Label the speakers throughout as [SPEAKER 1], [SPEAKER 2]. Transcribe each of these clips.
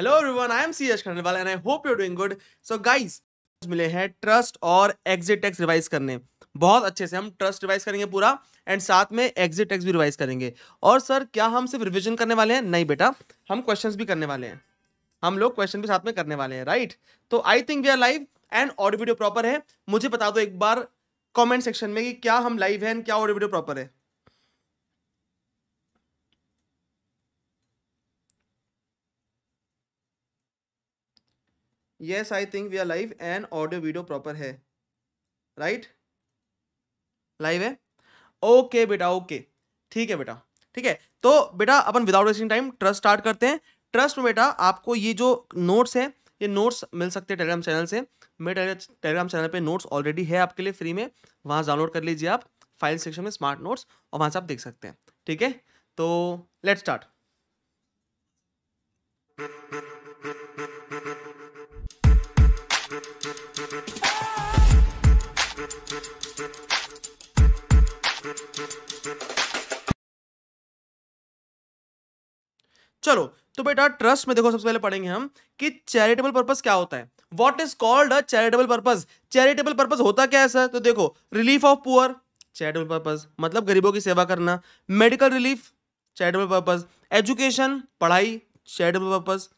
[SPEAKER 1] Hello everyone I am C H Khandwal and I hope you doing good so guys मिले हैं trust और exit tax revise करने बहुत अच्छे से हम ट्रस्ट रिवाइज करेंगे पूरा एंड साथ में एग्जिट टैक्स भी रिवाइज करेंगे और सर क्या हम सिर्फ रिविजन करने वाले हैं नहीं बेटा हम क्वेश्चंस भी करने वाले हैं हम लोग क्वेश्चन भी साथ में करने वाले हैं राइट तो I think we are live and audio video proper है मुझे बता दो एक बार कमेंट सेक्शन में कि क्या हम लाइव हैं क्या ऑडियो वीडियो प्रॉपर है yes I think we are live and audio video proper है राइट right? लाइव है ओके बेटा ओके ठीक है बेटा ठीक है तो बेटा अपन without wasting time trust start करते हैं ट्रस्ट में बेटा आपको ये जो नोट्स है ये नोट्स मिल सकते हैं टेलीग्राम चैनल से मेरे टेलीग्राम चैनल पे नोट्स ऑलरेडी है आपके लिए फ्री में वहाँ डाउनलोड कर लीजिए आप फाइल सेक्शन में स्मार्ट नोट्स और वहाँ से आप देख सकते हैं ठीक है तो लेट स्टार्ट चलो तो बेटा ट्रस्ट में देखो सबसे पहले पढ़ेंगे हम कि चैरिटेबल पर्पज क्या होता है what is called a charitable purpose charitable purpose होता क्या है सर तो देखो relief of poor charitable purpose मतलब गरीबों की सेवा करना medical relief charitable purpose education पढ़ाई चैरिटेबल पर्पज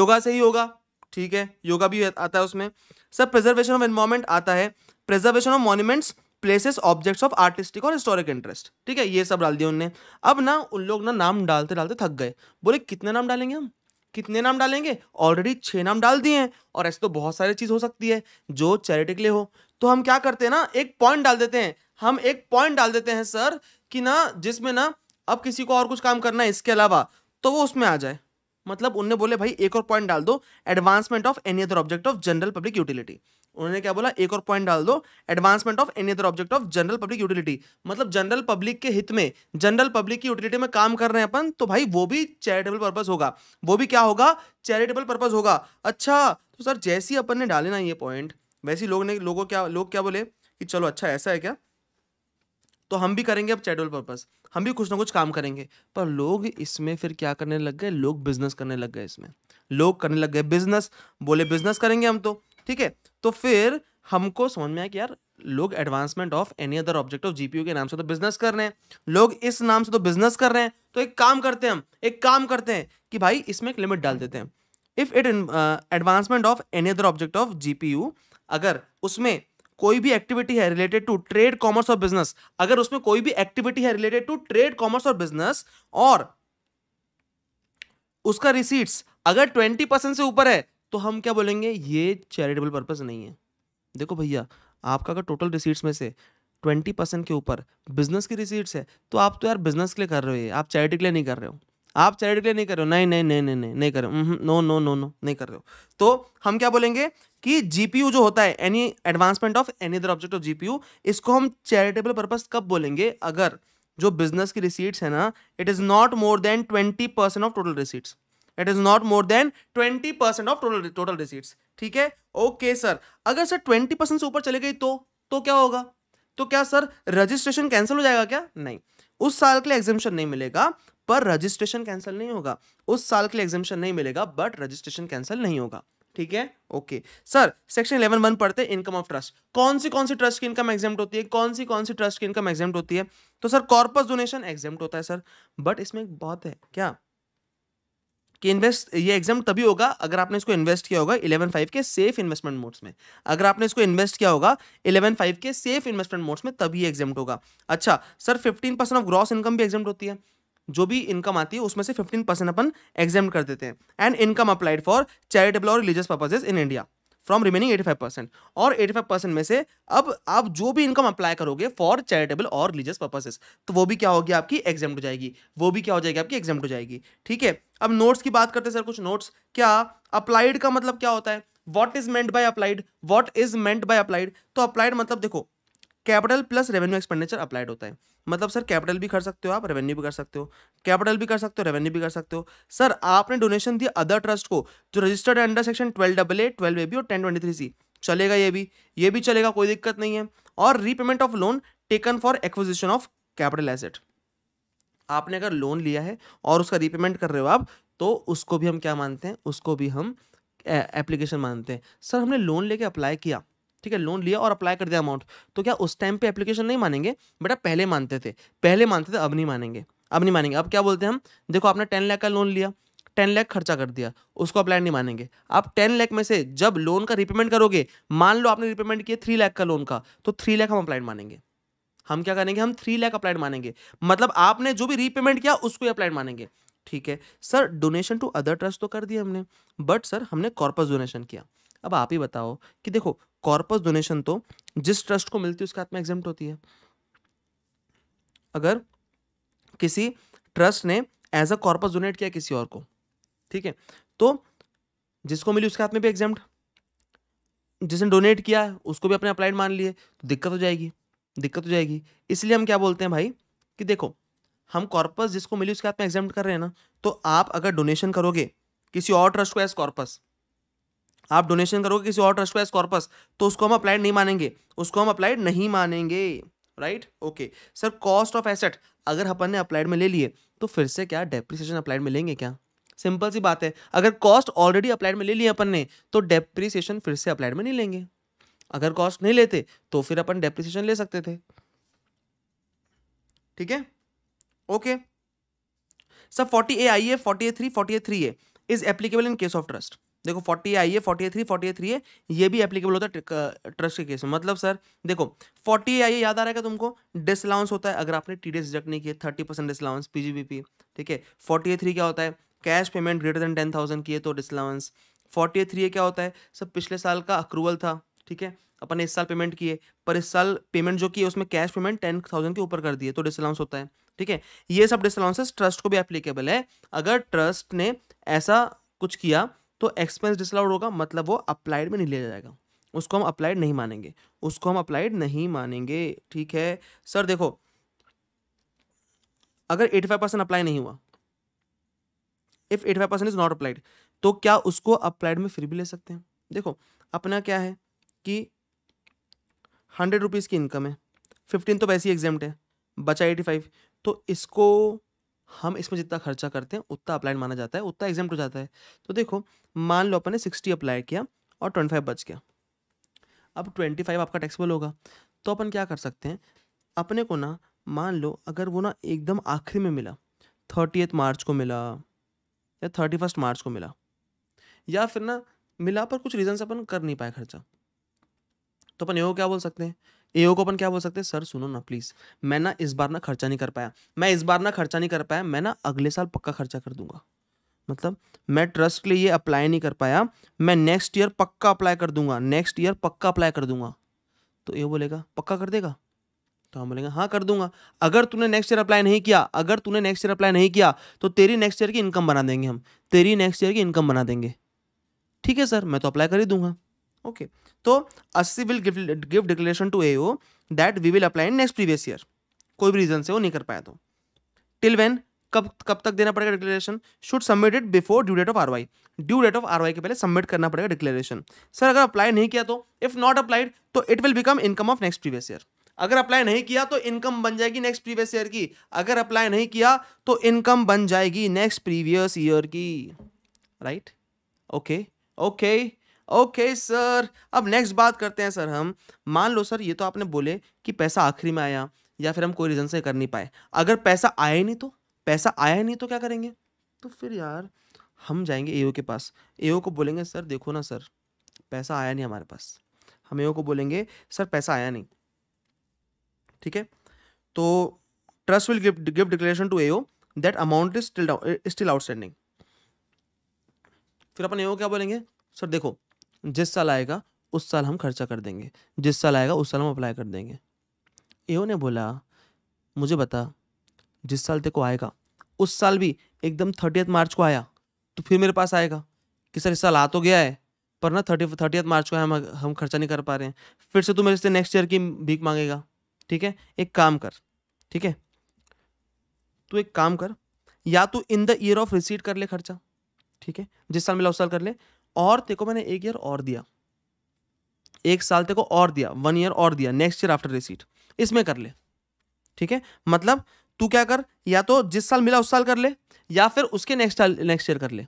[SPEAKER 1] योगा से ही होगा ठीक है योगा भी आता है उसमें सर प्रिजर्वेशन ऑफ एनवायरमेंट आता है preservation of monuments places objects of artistic और हिस्टोरिक इंटरेस्ट ठीक है ये सब डाल दिया उनने अब ना उन लोग ना नाम डालते डालते थक गए बोले कितने नाम डालेंगे हम कितने नाम डालेंगे ऑलरेडी छः नाम डाल दिए हैं और ऐसे तो बहुत सारी चीज़ हो सकती है जो चैरिटी के लिए हो तो हम क्या करते हैं ना एक पॉइंट डाल देते हैं हम एक पॉइंट डाल देते हैं सर कि ना जिसमें ना अब किसी को और कुछ काम करना है इसके अलावा तो वो उसमें आ जाए मतलब उनने बोले भाई एक और पॉइंट डाल दो advancement of any other object of general public utility उन्होंने क्या बोला एक और पॉइंट डाल दो advancement of any other object of general public utility मतलब जनरल पब्लिक के हित में जनरल पब्लिक की यूटिलिटी में काम कर रहे हैं अपन तो भाई वो भी चैरिटेबल पर्पज होगा वो भी क्या होगा चैरिटेबल पर्पज होगा अच्छा तो सर जैसी अपन ने डाले ना ये पॉइंट वैसे लोग ने लोगों क्या लोग क्या बोले कि चलो अच्छा ऐसा है क्या तो हम भी करेंगे अब चैरिटेबल पर्पज हम भी कुछ ना कुछ काम करेंगे पर लोग इसमें फिर क्या करने लग गए लोग बिजनेस करने लग गए इसमें लोग करने लग गए बिजनेस बोले बिजनेस करेंगे हम तो ठीक है तो फिर हमको समझ में आया कि यार लोग advancement of any other object of GPU के नाम से तो बिजनेस कर रहे हैं लोग इस नाम से तो बिजनेस कर रहे हैं तो एक काम करते हैं हम एक काम करते हैं कि भाई इसमें एक लिमिट डाल देते हैं if it advancement of any other object of GPU अगर उसमें कोई भी एक्टिविटी है रिलेटेड टू ट्रेड कॉमर्स और बिजनेस अगर उसमें कोई भी एक्टिविटी है रिलेटेड टू ट्रेड कॉमर्स और बिजनेस और उसका रिसीट्स अगर ट्वेंटी परसेंट से ऊपर है तो हम क्या बोलेंगे ये चैरिटेबल पर्पज नहीं है देखो भैया आपका अगर टोटल रिसीट्स में से ट्वेंटी परसेंट के ऊपर बिजनेस की रिसीट्स है तो आप तो यार बिजनेस के लिए कर रहे हो ये आप चैरिटी के लिए नहीं कर रहे हो आप चैरिटी के लिए नहीं कर रहे हो नहीं नहीं नहीं नहीं नहीं नहीं कर रहे हो नो नो नो नो नहीं कर रहे हो तो हम क्या बोलेंगे कि जीपीयू जो होता है any advancement of any other object of GPU इसको हम चैरिटेबल पर्पज कब बोलेंगे अगर जो बिजनेस की रिसीट्स है ना it is not more than twenty percent of total receipts it is not more than twenty percent of total total receipts ठीक है ओके सर अगर सर ट्वेंटी परसेंट से ऊपर चले गई तो तो क्या होगा तो क्या सर रजिस्ट्रेशन कैंसिल हो जाएगा क्या नहीं उस साल के लिए एग्जिबिशन नहीं मिलेगा पर रजिस्ट्रेशन कैंसिल नहीं होगा उस साल के लिए एग्जिबिशन नहीं मिलेगा बट रजिस्ट्रेशन कैंसिल नहीं होगा ठीक है okay sir section eleven one पढ़ते हैं इनकम ऑफ ट्रस्ट कौन सी कौन सी ट्रस्ट की इनकम एग्जाम्ट होती है कौन सी कौन सी ट्रस्ट की इनकम एग्जाम्ट होती है तो सर कॉर्पस डोनेशन एग्जाम्ट होता है सर बट इसमें एक बहुत है क्या कि इन्वेस्ट ये एग्जाम तभी होगा अगर आपने इसको इन्वेस्ट किया होगा इलेवन फाइव के सेफ इन्वेस्टमेंट मोड्स में अगर आपने इसको इन्वेस्ट किया होगा इलेवन फाइव के सेफ इन्वेस्टमेंट मोड्स में तभी एग्जाम होगा अच्छा sir fifteen percent of gross income भी एग्जाम होती है जो भी इनकम आती है उसमें से फिफ्टीन परसेंट अपन एग्जाम कर देते हैं and income applied for charitable और religious purposes in India from remaining eighty five percent और एटी फाइव परसेंट में से अब आप जो भी इनकम अप्लाई करोगे फॉर चैरिटेबल और रिलीजियस पर्पजेज तो वो भी क्या होगी आपकी एग्जाम हो जाएगी वो भी क्या हो जाएगी आपकी एग्जाम हो जाएगी ठीक है अब नोट्स की बात करते हैं सर कुछ नोट्स क्या अप्लाइड का मतलब क्या होता है what is meant by applied what is meant by applied तो अप्लाइड मतलब देखो capital plus revenue expenditure applied होता है मतलब सर कैपिटल भी कर सकते हो आप रेवेन्यू भी कर सकते हो कैपिटल भी कर सकते हो रेवेन्यू भी कर सकते हो सर आपने डोनेशन दिया अदर ट्रस्ट को जो registered under section twelve double A twelve A B और टेन ट्वेंटी थ्री सी चलेगा ये भी ये भी चलेगा कोई दिक्कत नहीं है और repayment of loan taken for acquisition of capital asset आपने अगर लोन लिया है और उसका रीपेमेंट कर रहे हो आप तो उसको भी हम क्या मानते हैं उसको भी हम एप्लीकेशन मानते हैं सर हमने लोन लेके अप्लाई किया ठीक है लोन लिया और अप्लाई कर दिया अमाउंट तो क्या उस टाइम पे एप्लीकेशन नहीं मानेंगे बेटा पहले मानते थे पहले मानते थे अब नहीं मानेंगे अब नहीं मानेंगे अब क्या बोलते हैं हम देखो आपने टेन लाख का लोन लिया टेन लाख खर्चा कर दिया उसको अप्लाई नहीं मानेंगे आप टेन लाख में से जब लोन का रिपेमेंट करोगे मान लो आपने रिपेमेंट किया थ्री लाख का लोन का तो थ्री लाख हम अप्लाइड मानेंगे हम क्या करेंगे हम थ्री लाख अप्लाइड मानेंगे मतलब आपने जो भी रीपेमेंट किया उसको ही अप्लाइड मानेंगे ठीक है sir donation to other trust तो कर दिया हमने बट सर हमने कॉर्पस डोनेशन किया अब आप ही बताओ कि देखो कॉर्पस डोनेशन तो जिस ट्रस्ट को मिलती है उसके हाथ में एग्जाम होती है अगर किसी ट्रस्ट ने एज अ कॉर्पस डोनेट किया किसी और को ठीक है तो जिसको मिली उसके हाथ में भी एग्जाम जिसने डोनेट किया उसको भी अपने अप्लाइड मान लिए तो दिक्कत हो जाएगी दिक्कत हो जाएगी इसलिए हम क्या बोलते हैं भाई कि देखो हम कॉर्पस जिसको मिली उसके हाथ में एग्जाम कर रहे हैं ना तो आप अगर डोनेशन करोगे किसी और ट्रस्ट को एज कॉर्पस आप डोनेशन करोगे किसी और ट्रस्ट को एस कॉर्पस तो उसको हम अप्लाइड नहीं मानेंगे उसको हम अप्लाइड नहीं मानेंगे right okay sir cost of asset अगर अपन ने अप्लाइड में ले लिए तो फिर से क्या डेप्रिसिएशन अप्लाइड में लेंगे क्या सिंपल सी बात है अगर कॉस्ट ऑलरेडी अप्लाइड में ले लिए अपन ने तो डेप्रिसिएशन फिर से अप्लाइड में नहीं लेंगे अगर कॉस्ट नहीं लेते तो फिर अपन डेप्रिसिएशन ले सकते थे ठीक है okay sir forty A I A forty A three forty A three A is applicable in case of trust देखो फोर्टी आई है फोर्टी थ्री फोर्टी थ्री है ये भी एप्लीकेबल होता है ट्रस्ट के केस में मतलब सर देखो फोर्टी आई याद आ रहा है तुमको डिसलाउंस होता है अगर आपने टी डी रिजेक्ट नहीं किया थर्टी परसेंट डिसलाउंस पी ठीक है फोर्टी थ्री क्या होता है cash payment greater than ten thousand किए तो डिसलाउंस फोर्टी थ्री क्या होता है सब पिछले साल का अक्रूवल था ठीक है अपन इस साल पेमेंट किए पर इस साल पेमेंट जो किए उसमें कैश पेमेंट टेन थाउजेंड के ऊपर कर दिए तो डिसलाउंस होता है ठीक है ये सब डिसलाउंसेस ट्रस्ट को भी एप्लीकेबल है अगर ट्रस्ट ने ऐसा कुछ किया तो एक्सपेंस डिसअलाउड होगा मतलब वो अप्लाइड में नहीं लिया जाएगा उसको हम अप्लाइड नहीं मानेंगे उसको हम अप्लाइड नहीं मानेंगे ठीक है सर देखो अगर 85 परसेंट अप्लाई नहीं हुआ if 85 percent is not applied तो क्या उसको अप्लाइड में फिर भी ले सकते हैं देखो अपना क्या है कि हंड्रेड रुपीज़ की इनकम है फिफ्टीन तो वैसी एग्जाम है बचा एटी फाइव तो इसको हम इसमें जितना खर्चा करते हैं उतना अप्लाइड माना जाता है उतना एग्जाम हो जाता है तो देखो मान लो अपन ने सिक्सटी अप्लाई किया और ट्वेंटी फाइव बच गया अब ट्वेंटी फाइव आपका टैक्सीबल होगा तो अपन क्या कर सकते हैं अपने को ना मान लो अगर वो ना एकदम आखिरी में मिला थर्टी मार्च को मिला या थर्टी फर्स्ट मार्च को मिला या फिर ना मिला पर कुछ रीज़न से अपन कर नहीं पाए खर्चा तो अपन ये क्या बोल सकते हैं एओ को अपन क्या बोल सकते हैं सर सुनो ना प्लीज़ मैं ना इस बार ना खर्चा नहीं कर पाया मैं इस बार ना खर्चा नहीं कर पाया मैं ना अगले साल पक्का खर्चा कर दूंगा मतलब मैं ट्रस्ट के लिए ये अप्लाई नहीं कर पाया मैं नेक्स्ट ईयर पक्का अप्लाई कर दूंगा नेक्स्ट ईयर पक्का अप्लाई कर दूंगा तो ये बोलेगा पक्का कर देगा तो हम बोलेंगे हाँ कर दूंगा अगर तूने नेक्स्ट ईयर अप्लाई नहीं किया अगर तूने नेक्स्ट ईयर अप्लाई नहीं किया तो तेरी नेक्स्ट ईयर की इनकम बना देंगे हम तेरी नेक्स्ट ईयर की इनकम बना देंगे ठीक है सर मैं तो अप्लाई कर ही दूंगा ओके तो अस्सी will give declaration to A O that we will apply next previous year कोई भी रीजन से वो नहीं कर पाया तो टिल वेन कब कब तक देना पड़ेगा declaration should submit it before due date of R Y due date of R Y के पहले सबमिट करना पड़ेगा डिक्लेरेशन सर अगर अप्लाई नहीं किया तो इफ नॉट अप्लाइड तो it will become income of next previous year अगर अप्लाई नहीं किया तो इनकम बन जाएगी नेक्स्ट प्रीवियस ईयर की अगर अप्लाई नहीं किया तो इनकम बन जाएगी नेक्स्ट प्रीवियस ईयर की right okay okay okay sir अब नेक्स्ट बात करते हैं सर हम मान लो सर ये तो आपने बोले कि पैसा आखिरी में आया या फिर हम कोई रीज़न से कर नहीं पाए अगर पैसा आया ही नहीं तो पैसा आया ही नहीं तो क्या करेंगे तो फिर यार हम जाएंगे ए के पास ए को बोलेंगे सर देखो ना सर पैसा आया नहीं हमारे पास हम ए को बोलेंगे सर पैसा आया नहीं ठीक है तो trust will give gift declaration to A that amount is still still outstanding फिर अपन ए क्या बोलेंगे सर देखो जिस साल आएगा उस साल हम खर्चा कर देंगे जिस साल आएगा उस साल हम अप्लाई कर देंगे एओ ने बोला मुझे बता जिस साल तेको आएगा उस साल भी एकदम थर्टियथ मार्च को आया तो फिर मेरे पास आएगा कि सर इस साल आ तो गया है पर ना थर्टी थर्टियथ मार्च को हम हम खर्चा नहीं कर पा रहे हैं फिर से तू मेरे से नेक्स्ट ईयर की भीख मांगेगा ठीक है एक काम कर ठीक है तू एक काम कर या तू in the year of receipt कर ले खर्चा ठीक है जिस साल मिला उस साल कर ले और तेको मैंने एक ईयर और दिया एक साल तेको और दिया वन ईयर और दिया नेक्स्ट ईयर आफ्टर रिसीट इसमें कर ले ठीक है मतलब तू क्या कर या तो जिस साल मिला उस साल कर ले या फिर उसके नेक्स्ट साल नेक्स्ट ईयर कर ले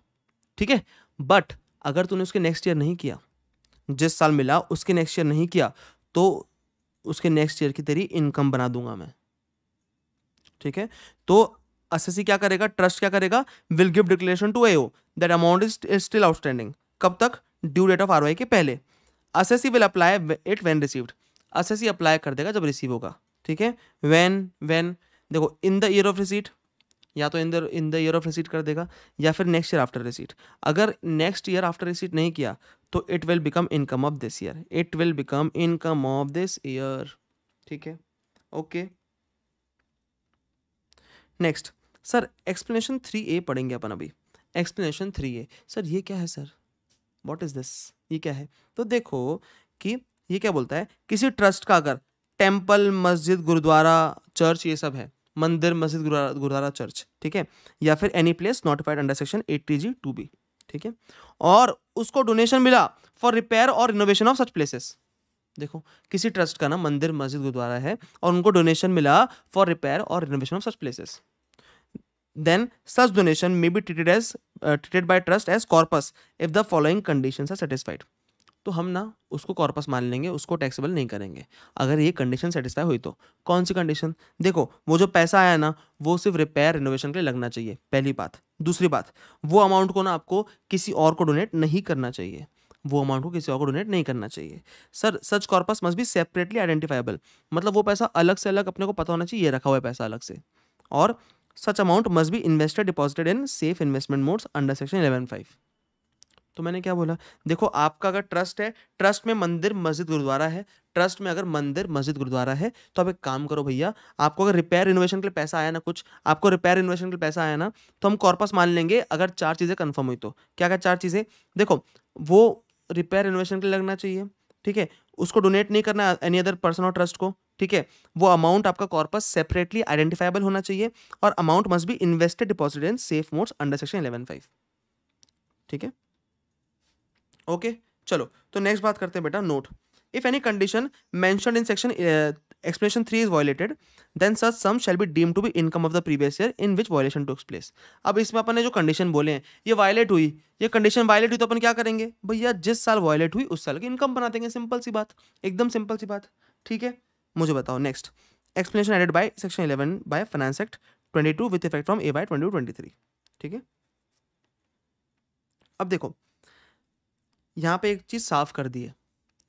[SPEAKER 1] ठीक है बट अगर तूने उसके नेक्स्ट ईयर नहीं किया जिस साल मिला उसके नेक्स्ट ईयर नहीं किया तो उसके नेक्स्ट ईयर की तेरी इनकम बना दूंगा मैं ठीक है तो एस क्या करेगा ट्रस्ट क्या करेगा will give declaration to AO that amount is still outstanding कब तक ड्यू डेट ऑफ आर के पहले assessee will apply it when received assessee apply कर देगा जब रिसीव होगा ठीक है वैन वैन देखो in the year of receipt या तो in the in the year of receipt कर देगा या फिर नेक्स्ट ईयर आफ्टर रिसीट अगर नेक्स्ट ईयर आफ्टर रिसीट नहीं किया तो it will become income of this year it will become income of this year ठीक है okay next sir explanation three A पढ़ेंगे अपन अभी एक्सप्लेनेशन थ्री ए सर ये क्या है सर वॉट इज दिस ये क्या है तो देखो कि ये क्या बोलता है किसी ट्रस्ट का अगर टेम्पल मस्जिद गुरुद्वारा चर्च ये सब है मंदिर मस्जिद गुरुद्वारा चर्च ठीक है या फिर any place notified under section eighty G two B ठीक है और उसको डोनेशन मिला फॉर रिपेयर और रिनोवेशन ऑफ सच प्लेसेस देखो किसी ट्रस्ट का ना मंदिर मस्जिद गुरुद्वारा है और उनको डोनेशन मिला फॉर रिपेयर और renovation of such places then such donation may be treated as uh, treated by trust as corpus if the following conditions are satisfied तो हम ना उसको कॉर्पस मान लेंगे उसको टैक्सेबल नहीं करेंगे अगर ये कंडीशन सेटिस्फाई हुई तो कौन सी कंडीशन देखो वो जो पैसा आया ना वो सिर्फ रिपेयर रिनोवेशन के लिए लगना चाहिए पहली बात दूसरी बात वो अमाउंट को ना आपको किसी और को डोनेट नहीं करना चाहिए वो अमाउंट को किसी और को डोनेट नहीं करना चाहिए sir such corpus must be separately identifiable मतलब वो पैसा अलग से अलग अपने को पता होना चाहिए ये रखा हुआ है पैसा अलग से और such amount must be invested deposited in safe investment modes under section eleven five तो मैंने क्या बोला देखो आपका अगर ट्रस्ट है ट्रस्ट में मंदिर मस्जिद गुरुद्वारा है ट्रस्ट में अगर मंदिर मस्जिद गुरुद्वारा है तो आप एक काम करो भैया आपको अगर रिपेयर इनोवेशन के लिए पैसा आया ना कुछ आपको रिपेयर इनोवेशन के लिए पैसा आया ना तो हम कॉर्पस मान लेंगे अगर चार चीज़ें कन्फर्म हुई तो क्या क्या चार चीज़ें देखो वो रिपेयर इनोवेशन के लिए लगना चाहिए ठीक है उसको डोनेट नहीं करना एनी अदर पर्सन और ट्रस्ट को ठीक है वो अमाउंट आपका कॉर्पस सेपरेटली आइडेंटिफाइबल होना चाहिए और amount must be invested deposit in safe modes under section eleven five ठीक है ओके चलो तो नेक्स्ट बात करते हैं बेटा note if any condition mention in section explanation three is violated then such sum shall be deem to be income of the previous year in which violation to place अब इसमें अपने जो कंडीशन बोले हैं ये वायलेट हुई ये condition violet हुई तो अपन क्या करेंगे भैया जिस साल वायलेट हुई उस साल की इनकम बना देंगे सिंपल सी बात एकदम सिंपल सी बात ठीक है मुझे बताओ next explanation added by section eleven by finance act twenty two with effect from A Y twenty two twenty three ठीक है अब देखो यहाँ पे एक चीज़ साफ कर दी है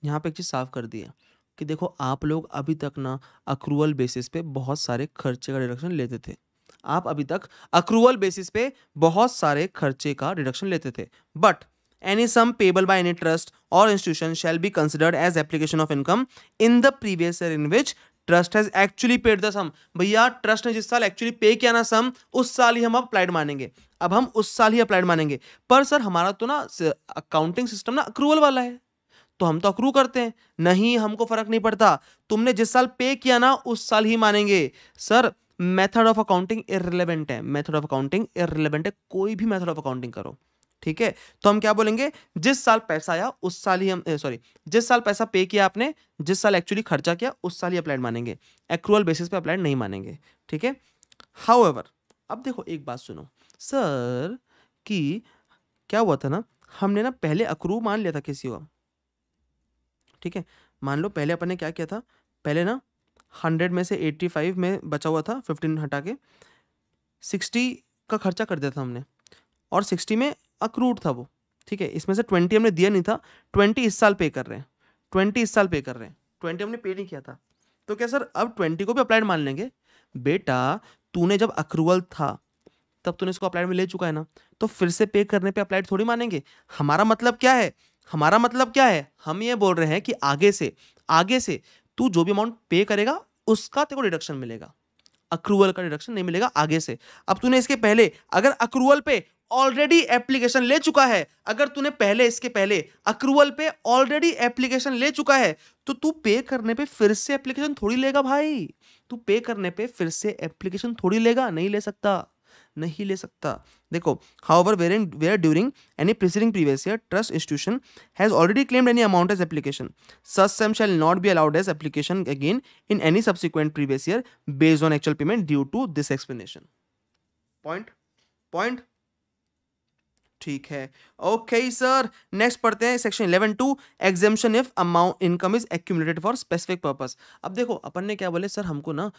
[SPEAKER 1] यहाँ पे एक चीज़ साफ कर दी है कि देखो आप लोग अभी तक ना अक्रूवल बेसिस पे बहुत सारे खर्चे का डिडक्शन लेते थे आप अभी तक अक्रूवल बेसिस पे बहुत सारे खर्चे का डिडक्शन लेते थे but any sum payable by any trust or institution shall be considered as application of income in the previous year in which trust has actually paid the sum भैया trust ने जिस साल एक्चुअली पे किया ना सम उस साल ही हम अप्लाइड मानेंगे अब हम उस साल ही अप्लाइड मानेंगे पर सर हमारा तो ना अकाउंटिंग सिस्टम ना अक्रूवल वाला है तो हम तो अक्रू करते हैं नहीं हमको फर्क नहीं पड़ता तुमने जिस साल पे किया ना उस साल ही मानेंगे sir method of accounting irrelevant है मेथड ऑफ अकाउंटिंग इरेलीवेंट है कोई भी मेथड ऑफ अकाउंटिंग करो ठीक है तो हम क्या बोलेंगे जिस साल पैसा आया उस साल ही हम सॉरी जिस साल पैसा पे किया आपने जिस साल एक्चुअली खर्चा किया उस साल ही अप्लाइड मानेंगे एक्रूअल बेसिस पे अप्लाइड नहीं मानेंगे ठीक है हाउ अब देखो एक बात सुनो सर कि क्या हुआ था ना हमने ना पहले अक्रू मान लिया था किसी का ठीक है मान लो पहले अपन ने क्या किया था पहले ना हंड्रेड में से एट्टी फाइव में बचा हुआ था फिफ्टीन हटा के सिक्सटी का खर्चा कर दिया था हमने और सिक्सटी में अक्रूड था वो ठीक है इसमें से ट्वेंटी हमने दिया नहीं था ट्वेंटी इस साल पे कर रहे हैं ट्वेंटी इस साल पे कर रहे हैं ट्वेंटी हमने पे नहीं किया था तो क्या सर अब ट्वेंटी को भी अप्लाइड मान लेंगे बेटा तूने जब अक्रूवल था तब तूने इसको अप्लाइड में ले चुका है ना तो फिर से पे करने पे अप्लाइड थोड़ी मानेंगे हमारा मतलब क्या है हमारा मतलब क्या है हम ये बोल रहे हैं कि आगे से आगे से तू जो भी अमाउंट पे करेगा उसका तेरे को डिडक्शन मिलेगा अक्रूवल का डिडक्शन नहीं मिलेगा आगे से अब तूने इसके पहले अगर अक्रूवल पे ऑलरेडी एप्लीकेशन ले चुका है अगर तूने पहले इसके पहले अक्रूवल पे ऑलरेडी एप्लीकेशन ले चुका है तो तू पे करने पे फिर से एप्लीकेशन थोड़ी लेगा भाई तू पे करने पे फिर से एप्लीकेशन थोड़ी लेगा नहीं ले सकता नहीं ले सकता देखो however wherein where during any preceding previous year trust institution has already claimed any amount as application such same shall not be allowed as application again in any subsequent previous year based on actual payment due to this explanation point point ठीक है okay sir next पढ़ते हैं section eleven two exemption if amount income is accumulated for specific purpose अब देखो अपन ने क्या बोले सर हमको ना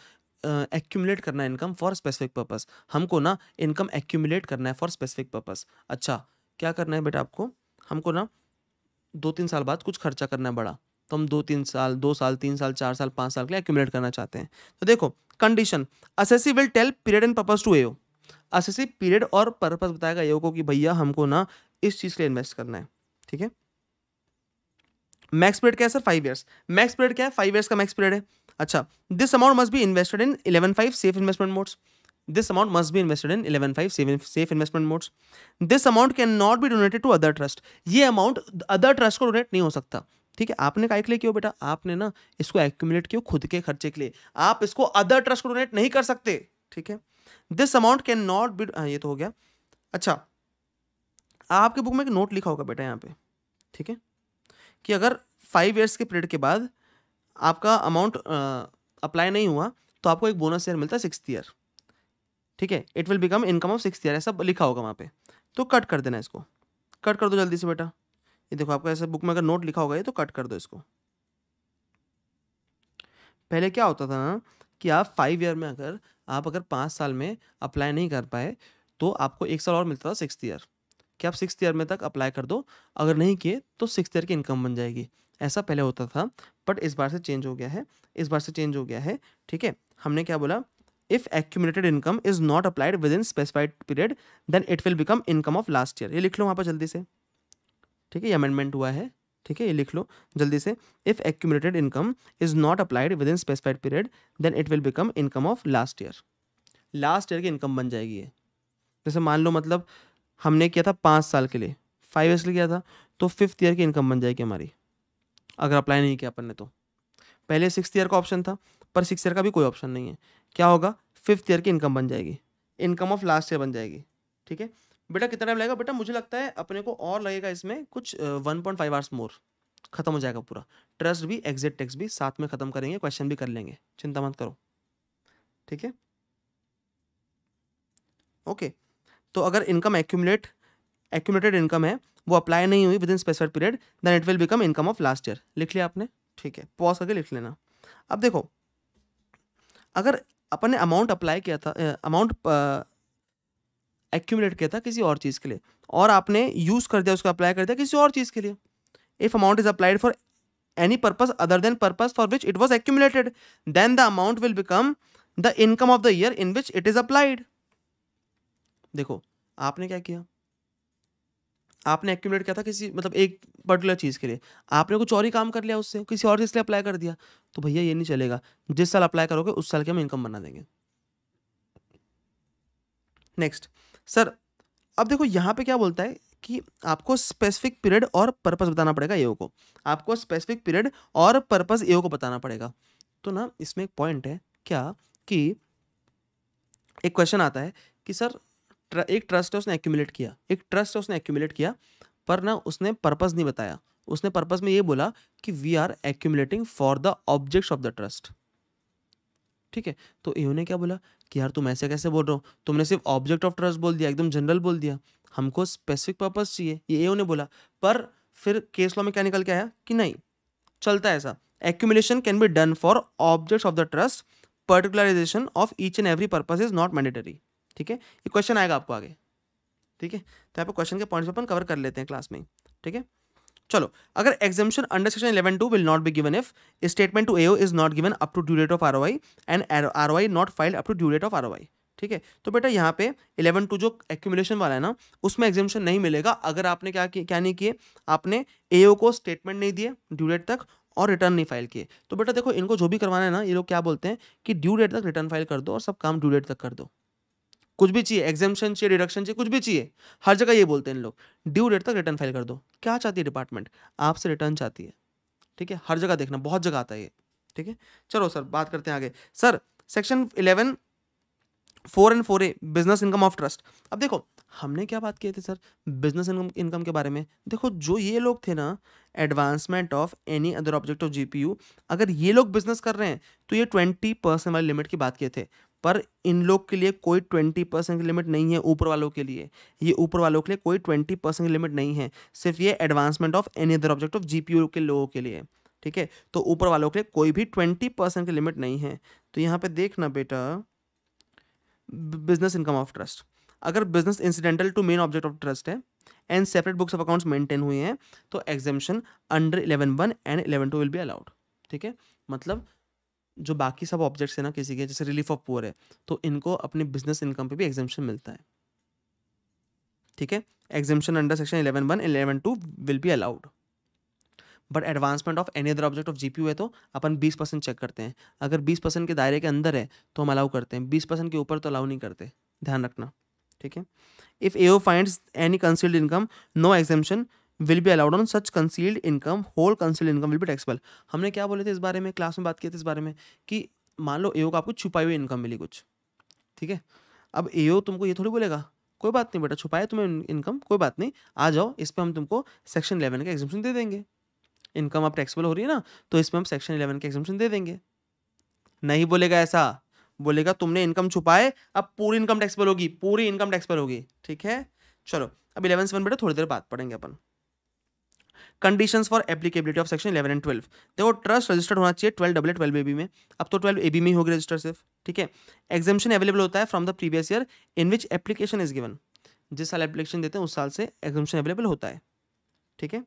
[SPEAKER 1] एक्यूमलेट uh, करना है इनकम फॉर स्पेसिफिक पर्पज हमको ना इनकम एक्यूमलेट करना है फॉर स्पेसिफिक पर्पज़ अच्छा क्या करना है बेटा आपको हमको ना दो तीन साल बाद कुछ खर्चा करना है बड़ा तो हम दो तीन साल दो साल तीन साल चार साल पाँच साल के लिए एक्यूमलेट करना चाहते हैं तो देखो condition assessee will tell period and purpose to AO assessee period और पर्पस बताएगा योगो कि भैया हमको ना इस चीज़ के इन्वेस्ट करना है ठीक है मैक्स पीरियड क्या है sir five years max period क्या है फाइव ईयर्स का मैक्स पीरियड है अच्छा this amount must be invested in eleven five safe investment modes this amount must be invested in eleven five safe investment modes this amount can not be donated to other trust ये amount other trust को donate नहीं हो सकता ठीक है आपने काय के लिए क्यों बेटा आपने ना इसको एक्यूमुलेट किया खुद के खर्चे के लिए आप इसको अदर ट्रस्ट को डोनेट नहीं कर सकते ठीक है this amount can not be ये तो हो गया अच्छा आपके बुक में एक नोट लिखा होगा बेटा यहाँ पे ठीक है कि अगर फाइव ईयर्स के पीरियड के बाद आपका अमाउंट अप्लाई नहीं हुआ तो आपको एक बोनस ईयर मिलता है सिक्स ईयर ठीक है it will become income of six year ऐसा लिखा होगा वहाँ पे तो कट कर देना इसको कट कर दो जल्दी से बेटा ये देखो आपका ऐसा बुक में अगर नोट लिखा होगा ये तो कट कर दो इसको पहले क्या होता था ना कि आप फाइव ईयर में अगर आप अगर पाँच साल में अप्लाई नहीं कर पाए तो आपको एक साल और मिलता था सिक्स ईयर कि आप सिक्स ईयर में तक अप्लाई कर दो अगर नहीं किए तो सिक्स ईयर की इनकम बन जाएगी ऐसा पहले होता था बट इस बार से चेंज हो गया है इस बार से चेंज हो गया है ठीक है हमने क्या बोला if accumulated income is not applied within specified period then it will become income of last year ये लिख लो वहाँ पर जल्दी से ठीक है ये अमेंडमेंट हुआ है ठीक है ये लिख लो जल्दी से if accumulated income is not applied within specified period then it will become income of last year last year की इनकम बन जाएगी ये जैसे मान लो मतलब हमने किया था पाँच साल के लिए फाइव ईयर्स के लिए किया था तो फिफ्थ ईयर की इनकम बन जाएगी हमारी अगर अप्लाई नहीं किया अपन ने तो पहले सिक्स ईयर का ऑप्शन था पर सिक्स ईयर का भी कोई ऑप्शन नहीं है क्या होगा फिफ्थ ईयर की इनकम बन जाएगी इनकम ऑफ लास्ट ईयर बन जाएगी ठीक है बेटा कितना टाइम लगेगा बेटा मुझे लगता है अपने को और लगेगा इसमें कुछ one point five hours more खत्म हो जाएगा पूरा ट्रस्ट भी एग्जिट टैक्स भी साथ में खत्म करेंगे क्वेश्चन भी कर लेंगे चिंता मत करो ठीक है ओके तो अगर इनकम एक्यूमुलेट एक्यूमुलेटेड इनकम है वो अप्लाई नहीं हुई within specified period then it will become income of last year लिख लिया आपने ठीक है पॉज करके लिख लेना अब देखो अगर अपन ने अमाउंट अप्लाई किया था अमाउंट एक्यूमलेट किया था किसी और चीज़ के लिए और आपने यूज़ कर दिया उसको अप्लाई कर दिया किसी और चीज़ के लिए if amount is applied for any purpose other than purpose for which it was accumulated then the amount will become the income of the year in which it is applied देखो आपने क्या किया आपने एक्यूमलेट किया था किसी मतलब एक पर्टिकुलर चीज़ के लिए आपने कुछ और ही काम कर लिया उससे किसी और चीज़ के लिए अप्लाई कर दिया तो भैया ये नहीं चलेगा जिस साल अप्लाई करोगे उस साल के हम इनकम बना देंगे नेक्स्ट सर अब देखो यहाँ पे क्या बोलता है कि आपको स्पेसिफिक पीरियड और पर्पस बताना पड़ेगा एओ को आपको स्पेसिफिक पीरियड और पर्पस ए को बताना पड़ेगा तो ना इसमें एक पॉइंट है क्या कि एक क्वेश्चन आता है कि सर ट्र, एक ट्रस्ट है उसने एक्यूमुलेट किया एक ट्रस्ट है उसने एक्यूमुलेट किया पर ना उसने पर्पस नहीं बताया उसने पर्पस में ये बोला कि we are accumulating for the objects of the trust ठीक है तो इन्होंने क्या बोला कि यार तुम ऐसे कैसे बोल रहे हो तुमने सिर्फ ऑब्जेक्ट ऑफ ट्रस्ट बोल दिया एकदम जनरल बोल दिया हमको स्पेसिफिक पर्पज चाहिए ये ए ने बोला पर फिर केस लॉ में क्या निकल के आया कि नहीं चलता है ऐसा accumulation can be done for objects of the trust particularisation of each and every purpose is not mandatory ठीक है ये क्वेश्चन आएगा आपको आगे ठीक है तो यहाँ पर क्वेश्चन के पॉइंट्स अपन कवर कर लेते हैं क्लास में ठीक है चलो अगर exemption under section eleven two will not be given if statement to AO is not given up to due date of R and R not filed up to due date of R ठीक है तो बेटा यहाँ पे eleven to जो accumulation वाला है ना उसमें एग्जामेशन नहीं मिलेगा अगर आपने क्या क्या नहीं किए आपने एओ को स्टेटमेंट नहीं दिए ड्यू डेट तक और रिटर्न नहीं फाइल किए तो बेटा देखो इनको जो भी करवाना है ना ये लोग क्या बोलते हैं कि ड्यू डेट तक रिटर्न फाइल कर दो और सब काम ड्यू डेट तक कर दो कुछ भी चाहिए एग्जामेशन चाहिए डिडक्शन चाहिए कुछ भी चाहिए हर जगह ये बोलते हैं इन लोग ड्यू डेट तक रिटर्न फाइल कर दो क्या चाहती है डिपार्टमेंट आपसे रिटर्न चाहती है ठीक है हर जगह देखना बहुत जगह आता है ये ठीक है चलो सर बात करते हैं आगे sir section eleven four and four A business income of trust अब देखो हमने क्या बात किए थे सर बिजनेस इनकम इनकम के बारे में देखो जो ये लोग थे ना advancement of any other object of GPU अगर ये लोग बिजनेस कर रहे हैं तो ये ट्वेंटी परसेंट वाली लिमिट की बात किए थे पर इन लोग के लिए कोई ट्वेंटी परसेंट की लिमिट नहीं है ऊपर वालों के लिए ये ऊपर वालों के लिए कोई ट्वेंटी परसेंट की लिमिट नहीं है सिर्फ ये advancement of any other object of G के लोगों के लिए ठीक है तो ऊपर वालों के लिए कोई भी ट्वेंटी परसेंट की लिमिट नहीं है तो यहाँ पे देखना बेटा बिजनेस इनकम ऑफ ट्रस्ट अगर business incidental to main object of trust है and separate books of accounts maintain हुए हैं तो exemption under eleven one and eleven two will be allowed ठीक है मतलब जो बाकी सब ऑब्जेक्ट्स है ना किसी के जैसे रिलीफ ऑफ पुअर है तो इनको अपने बिजनेस इनकम पे भी एग्जेम्पन मिलता है ठीक है exemption under section eleven one eleven two will be allowed but advancement of any other object of G है तो अपन बीस परसेंट चेक करते हैं अगर बीस परसेंट के दायरे के अंदर है तो हम अलाउ करते हैं बीस परसेंट के ऊपर तो अलाउ नहीं करते ध्यान रखना ठीक है if A O finds any concealed income no exemption will be allowed on such concealed income whole concealed income will be taxable हमने क्या बोले थे इस बारे में क्लास में बात की थी इस बारे में कि मान लो एओ को आपको छुपाई हुई इनकम मिली कुछ ठीक है अब एओ तुमको ये थोड़ी बोलेगा कोई बात नहीं बेटा छुपाया तुम्हें इनकम कोई बात नहीं आ जाओ इस पर हम तुमको सेक्शन इलेवन का एग्जिबिशन दे देंगे इनकम आप टैक्सेबल हो रही है ना तो इसमें हम सेक्शन इलेवन का एग्जिबिशन दे देंगे नहीं बोलेगा ऐसा बोलेगा तुमने इनकम छुपाए अब पूरी इनकम टैक्सेबल होगी पूरी इनकम टैक्सेबल होगी ठीक है चलो अब इलेवन सेवन बेटा थोड़ी देर बात पढ़ेंगे अपन conditions for applicability of section eleven and twelve देखो ट्रस्ट रजिस्टर्ड होना चाहिए twelve double twelve A B में अब तो ट्वेल्व ए बी में ही होगी रजिस्टर सिर्फ ठीक है एग्जामेशन अवेलेबल होता है from the previous year in which application is given जिस साल एप्लीकेशन देते हैं उस साल से एग्जामेशन अवेलेबल होता है ठीक है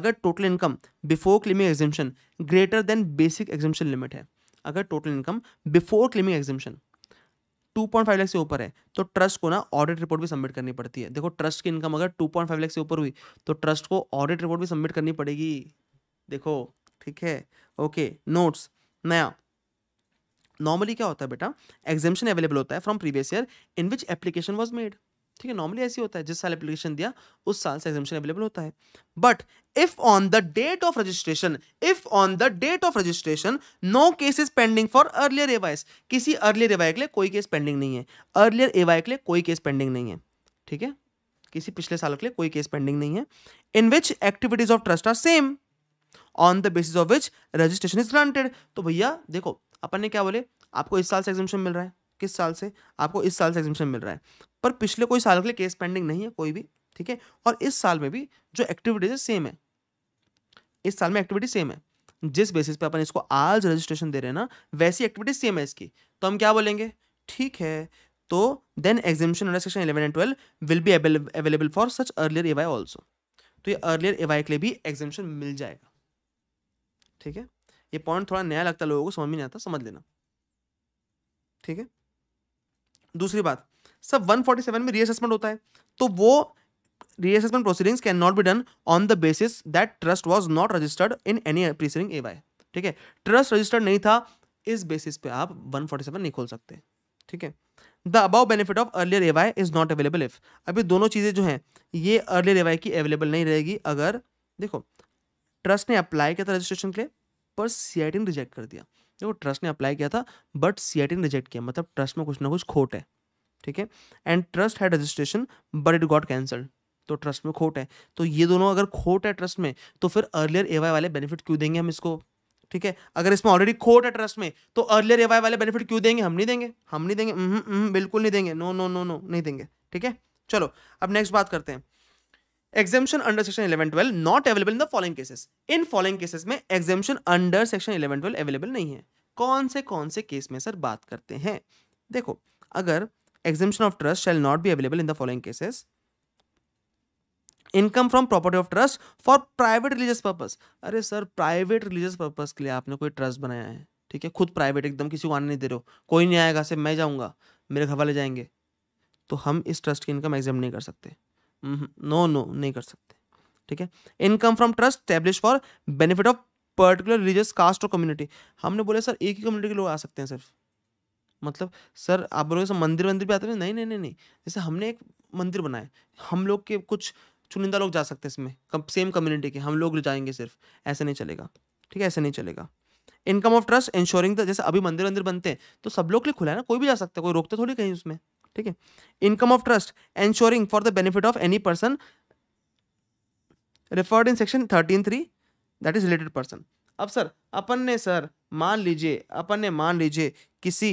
[SPEAKER 1] अगर total income before claiming exemption greater than basic exemption limit है अगर total income before claiming exemption two point five lakh से ऊपर है तो ट्रस्ट को ना ऑडिट रिपोर्ट भी सबमिट करनी पड़ती है देखो ट्रस्ट की इनकम अगर टू पॉइंट फाइव लैख से ऊपर हुई तो ट्रस्ट को ऑडिट रिपोर्ट भी सबमिट करनी पड़ेगी देखो ठीक है ओके नोट्स नया नॉर्मली क्या होता है बेटा एग्जामेशन अवेलेबल होता है from previous year in which application was made ठीक है नॉर्मली ऐसे होता है जिस साल एप्लीकेशन दिया उस साल से एग्जामिनेशन अवेलेबल होता है but if on the date of registration if on the date of registration no case is pending for earlier AYs किसी अर्लियर एवाई के लिए कोई केस पेंडिंग नहीं है अर्लियर एवाई के लिए कोई केस पेंडिंग नहीं है ठीक है किसी पिछले साल के लिए कोई केस पेंडिंग नहीं है in which activities of trust are same on the basis of which registration is granted तो भैया देखो अपन ने क्या बोले आपको इस साल से एग्जामिशन मिल रहा है किस साल से आपको इस साल से एग्जामिशन मिल रहा है पर पिछले कोई साल के लिए केस पेंडिंग नहीं है कोई भी ठीक है और इस साल में भी जो एक्टिविटीज है सेम है इस साल में एक्टिविटी सेम है जिस बेसिस पे अपन इसको आज रजिस्ट्रेशन दे रहे हैं ना वैसी एक्टिविटी सेम है इसकी तो हम क्या बोलेंगे ठीक है तो then exemption under section eleven and twelve will be available for such earlier Y also तो ये अर्लियर एवाई के लिए भी एग्जामिशन मिल जाएगा ठीक है ये पॉइंट थोड़ा नया लगता है लोगों को समझ में नहीं आता समझ लेना ठीक है दूसरी बात सब 147 में रीअसेसमेंट होता है तो वो reassessment proceedings can not be done on the basis that trust was not registered in any preceding A Y ठीक है ट्रस्ट रजिस्टर्ड नहीं था इस बेसिस पे आप 147 नहीं खोल सकते ठीक है the above benefit of earlier Y is not available if अभी दोनों चीज़ें जो हैं ये अर्लियर एवाई की अवेलेबल नहीं रहेगी अगर देखो ट्रस्ट ने अप्लाई किया था रजिस्ट्रेशन के लिए पर सी ने रिजेक्ट कर दिया देखो ट्रस्ट ने अप्लाई किया था बट सी ने रिजेक्ट किया मतलब ट्रस्ट में कुछ ना कुछ खोट है ठीक है and trust had registration but it got cancelled तो ट्रस्ट में खोट है तो ये दोनों अगर खोट है ट्रस्ट में तो फिर अर्लियर ए वाले बेनिफिट क्यों देंगे हम इसको ठीक है अगर इसमें ऑलरेडी खोट है ट्रस्ट में तो अर्लियर ए वाले बेनिफिट क्यों देंगे हम नहीं देंगे हम नहीं देंगे नहीं, हम्म, नहीं, हम्म, बिल्कुल नहीं देंगे नो नो नो नो नहीं देंगे ठीक है चलो अब नेक्स्ट बात करते हैं exemption under section eleven twelve not available in the following cases in following cases में exemption under section eleven twelve available नहीं है कौन से कौन से केस में सर बात करते हैं देखो अगर exemption of trust shall not be available in the following cases income from property of trust for private religious purpose अरे सर प्राइवेट रिलीजियस purpose के लिए आपने कोई ट्रस्ट बनाया है ठीक है खुद प्राइवेट एकदम किसी को आने नहीं दे रहे हो कोई नहीं आएगा सिर्फ मैं जाऊँगा मेरे घर वाले जाएंगे तो हम इस ट्रस्ट की इनकम एग्जाम नहीं कर सकते नो हम्म, नो नहीं कर सकते ठीक है income from trust establish for benefit of particular religious caste और कम्युनिटी हमने बोले सर एक ही कम्युनिटी के लोग आ सकते हैं सिर्फ मतलब सर आप बोलोगे सर मंदिर वंदिर भी आते हैं नहीं नहीं नहीं नहीं जैसे हमने एक मंदिर बनाया हम लोग के कुछ चुनिंदा लोग जा सकते हैं इसमें कम, सेम कम्युनिटी के हम लोग जाएंगे सिर्फ ऐसा नहीं चलेगा ठीक है ऐसा नहीं चलेगा income of trust insuring the जैसे अभी मंदिर वंदिर बनते हैं तो सब लोग के लिए खुला है ना कोई भी जा सकता है कोई रोकते थोड़ी कहीं उसमें ठीक है income of trust insuring for the benefit of any person referred in section thirteen three that is related person अब सर अपन ने सर मान लीजिए अपन ने मान लीजिए किसी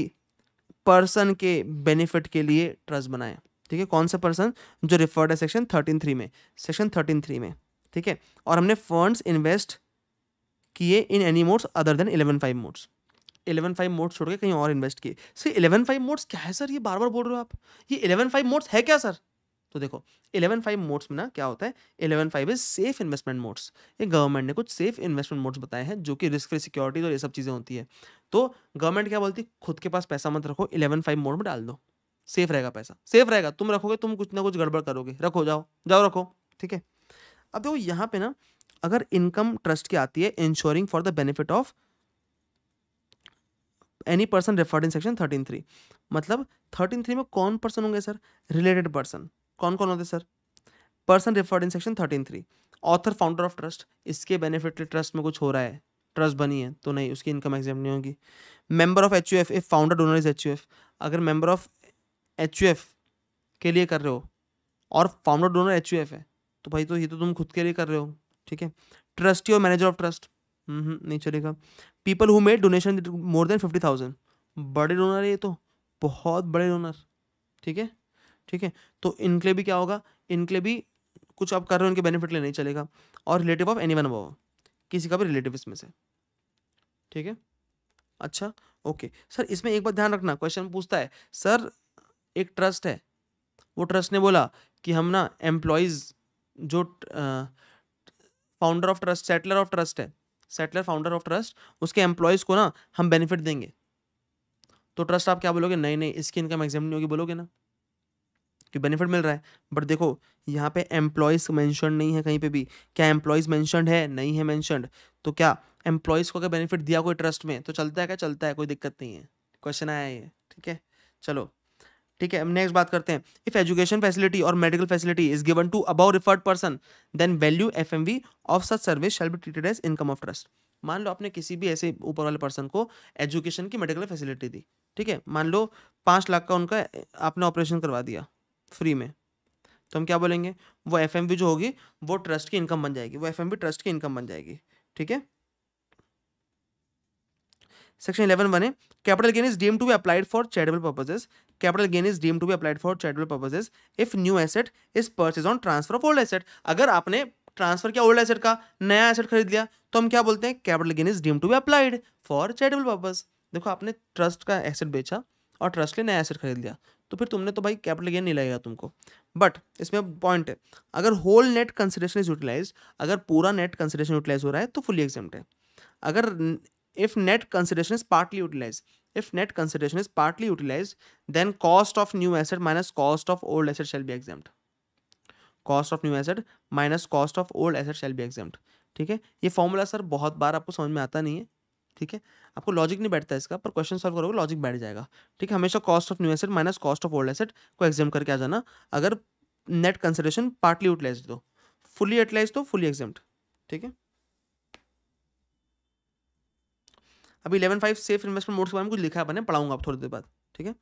[SPEAKER 1] पर्सन के बेनिफिट के लिए ट्रस्ट बनाए ठीक है कौन सा पर्सन जो रिफर्ड है सेक्शन थर्टीन थ्री में सेक्शन थर्टीन थ्री में ठीक है और हमने फंड्स इन्वेस्ट किए in any modes other than eleven five modes eleven five modes छोड़ के कहीं और इन्वेस्ट किए सर इलेवन फाइव मोड्स क्या है सर ये बार बार बोल रहे हो आप ये इलेवन फाइव मोड्स है क्या सर तो देखो इलेवन फाइव मोड्स में ना क्या होता है eleven five is safe investment modes ये गवर्नमेंट ने कुछ सेफ इन्वेस्टमेंट मोड्स बताए हैं जो कि रिस्क फ्री सिक्योरिटीज और ये सब चीज़ें होती है तो गवर्नमेंट क्या बोलती है खुद के पास पैसा मत रखो इलेवन फाइव मोड में डाल दो सेफ रहेगा पैसा सेफ रहेगा तुम रखोगे तुम कुछ ना कुछ गड़बड़ करोगे रखो जाओ जाओ रखो ठीक है अब देखो यहाँ पे ना अगर इनकम ट्रस्ट की आती है insuring for the benefit of any person referred in section thirteen three मतलब थर्टीन थ्री में कौन पर्सन होंगे सर रिलेटेड पर्सन कौन कौन होते sir person referred in section thirteen three author founder of trust इसके बेनिफिट ट्रस्ट में कुछ हो रहा है ट्रस्ट बनी है तो नहीं उसकी इनकम एग्जाम नहीं होगी member of H U F if founder donor is H U F अगर member of H U F के लिए कर रहे हो और founder donor H U F है तो भाई तो ये तो तुम खुद के लिए कर रहे हो ठीक है ट्रस्टी और मैनेजर ऑफ ट्रस्ट नहीं चलेगा people who made donation more than fifty thousand बड़े डोनर है ये तो बहुत बड़े डोनर ठीक है ठीक है तो इनके लिए भी क्या होगा इनके लिए भी कुछ आप कर रहे हो उनके बेनिफिट लिए नहीं चलेगा और relative of any one above किसी का भी रिलेटिव इसमें से ठीक है अच्छा ओके सर इसमें एक बार ध्यान रखना क्वेश्चन पूछता है सर एक ट्रस्ट है वो ट्रस्ट ने बोला कि हम ना एम्प्लॉयज़ जो founder of trust settler of trust है सेटलर फाउंडर ऑफ ट्रस्ट उसके एम्प्लॉयज़ को ना हम बेनिफिट देंगे तो ट्रस्ट आप क्या बोलोगे नहीं नहीं इसकी इनकम एग्जाम नहीं होगी बोलोगे ना कि बेनिफिट मिल रहा है बट देखो यहाँ पे एम्प्लॉयज़ मैंशन नहीं है कहीं पे भी क्या एम्प्लॉयज़ मैंशनड है नहीं है मैंशनड तो क्या एम्प्लॉयज़ को अगर बेनिफिट दिया कोई ट्रस्ट में तो चलता है क्या चलता है कोई दिक्कत नहीं है क्वेश्चन आया ये ठीक है चलो ठीक है नेक्स्ट बात करते हैं इफ एजुकेशन फैसिलिटी और medical facility is given to about referred person then value F M V of such service shall be treated as income of trust मान लो आपने किसी भी ऐसे ऊपर वाले पर्सन को एजुकेशन की मेडिकल फैसिलिटी दी ठीक है मान लो पाँच लाख का उनका आपने ऑपरेशन करवा दिया फ्री में तो हम क्या बोलेंगे वो एफ जो होगी वो ट्रस्ट की इनकम बन जाएगी वो एफ ट्रस्ट की इनकम बन जाएगी ठीक है सेक्शन इलेवन बने capital gain is deem to be applied for charitable purposes capital gain is deem to be applied for charitable purposes if new asset is purchase on transfer of old asset अगर आपने transfer किया old asset का नया asset खरीद लिया तो हम क्या बोलते हैं capital gain is deem to be applied for charitable purpose देखो आपने ट्रस्ट का एसेट बेचा और ट्रस्ट ने नया एसेट खरीद लिया तो फिर तुमने तो भाई कैपिटल गेन नहीं लगेगा तुमको बट इसमें पॉइंट है अगर whole net consideration is utilize अगर पूरा नेट कंसिडरेशन यूटिलाइज हो रहा है तो फुली एग्जाम है अगर if net consideration is partly utilize if net consideration is partly utilize then cost of new asset minus cost of old asset shall be exam cost of new asset minus cost of old asset shall be exam ठीक है ये formula sir बहुत बार आपको समझ में आता नहीं है ठीक है आपको लॉजिक नहीं बैठता इसका पर क्वेश्चन सॉल्व करोगे लॉजिक बैठ जाएगा ठीक है हमेशा cost of new asset minus cost of old asset को एग्जाम करके आ जाना अगर नेट कंसिडरेशन पार्टली यूटिलाइज दो फुली यूटिलाइज तो फुली एग्जाम ठीक है अभी eleven five safe investment modes के बारे में कुछ लिखा है मैंने पढ़ाऊंगा आप थोड़ी देर बाद ठीक है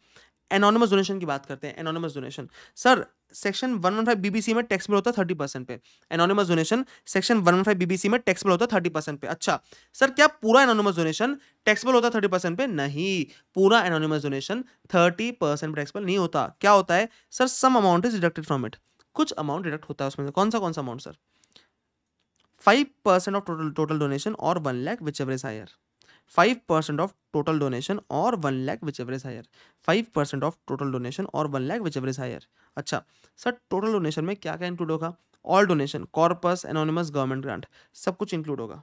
[SPEAKER 1] एनोनमस डोनेशन की बात करते हैं anonymous donation sir section one one five BBC में टैक्स मिल होता है थर्टी परसेंट पे anonymous donation section one one five BBC में टैक्स मिल होता है थर्टी परसेंट पे अच्छा सर क्या पूरा एनोनमस डोनेशन टैक्सबल होता है थर्टी परसेंट पे नहीं पूरा anonymous donation thirty percent taxable नहीं होता क्या होता है sir sum amount is deducted from it कुछ अमाउंट डिडक्ट होता है उसमें कौन सा कौन सा amount sir five percent of total total donation और one lakh which average higher five percent of total donation और one lakh which average higher five percent of total donation और one lakh which average higher अच्छा सर टोटल डोनेशन में क्या क्या include होगा all donation corpus anonymous government grant सब कुछ include होगा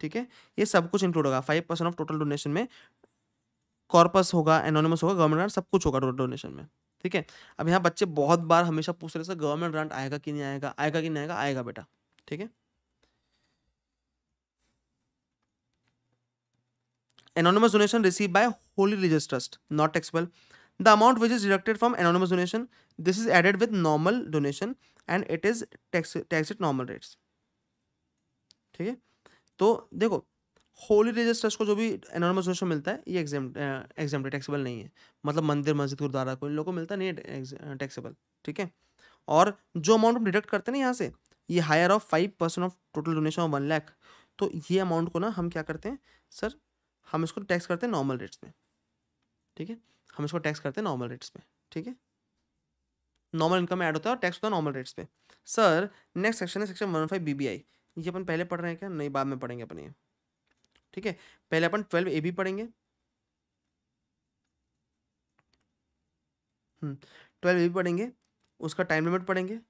[SPEAKER 1] ठीक है ये सब कुछ इंक्लूड होगा five percent of total donation में कॉर्पस होगा एनोनिमस होगा गवर्नमेंट ग्रांट सब कुछ होगा टोटल डोनेशन में ठीक है अब यहाँ बच्चे बहुत बार हमेशा पूछ रहे थे गवर्नमेंट ग्रांट आएगा कि नहीं आएगा आएगा कि नहीं आएगा आएगा बेटा ठीक है anonymous donation received by holy religious trust not taxable the amount which is deducted from anonymous donation this is added with normal donation and it is tax tax at normal rates ठीक है तो देखो Holi religious trust को जो भी anonymous donation मिलता है ये एग्जाम एग्जाम टैक्सेबल नहीं है मतलब मंदिर मस्जिद गुरुद्वारा को इन लोगों को मिलता नहीं है टैक्सेबल ठीक है और जो अमाउंट हम डिडक्ट करते हैं ना यहाँ से ये higher of five percent of total donation of one lakh तो ये अमाउंट को ना हम क्या करते हैं सर हम इसको टैक्स करते हैं नॉर्मल रेट्स में ठीक है हम इसको टैक्स करते हैं नॉर्मल रेट्स में ठीक है नॉर्मल इनकम ऐड होता है और टैक्स होता है नॉर्मल रेट्स पे सर नेक्स्ट सेक्शन है section one five B B I ये अपन पहले पढ़ रहे हैं क्या नहीं बाद में पढ़ेंगे अपन ये ठीक है पहले अपन ट्वेल्व ए बी पढ़ेंगे ट्वेल्व ए बी पढ़ेंगे उसका टाइम लिमिट पढ़ेंगे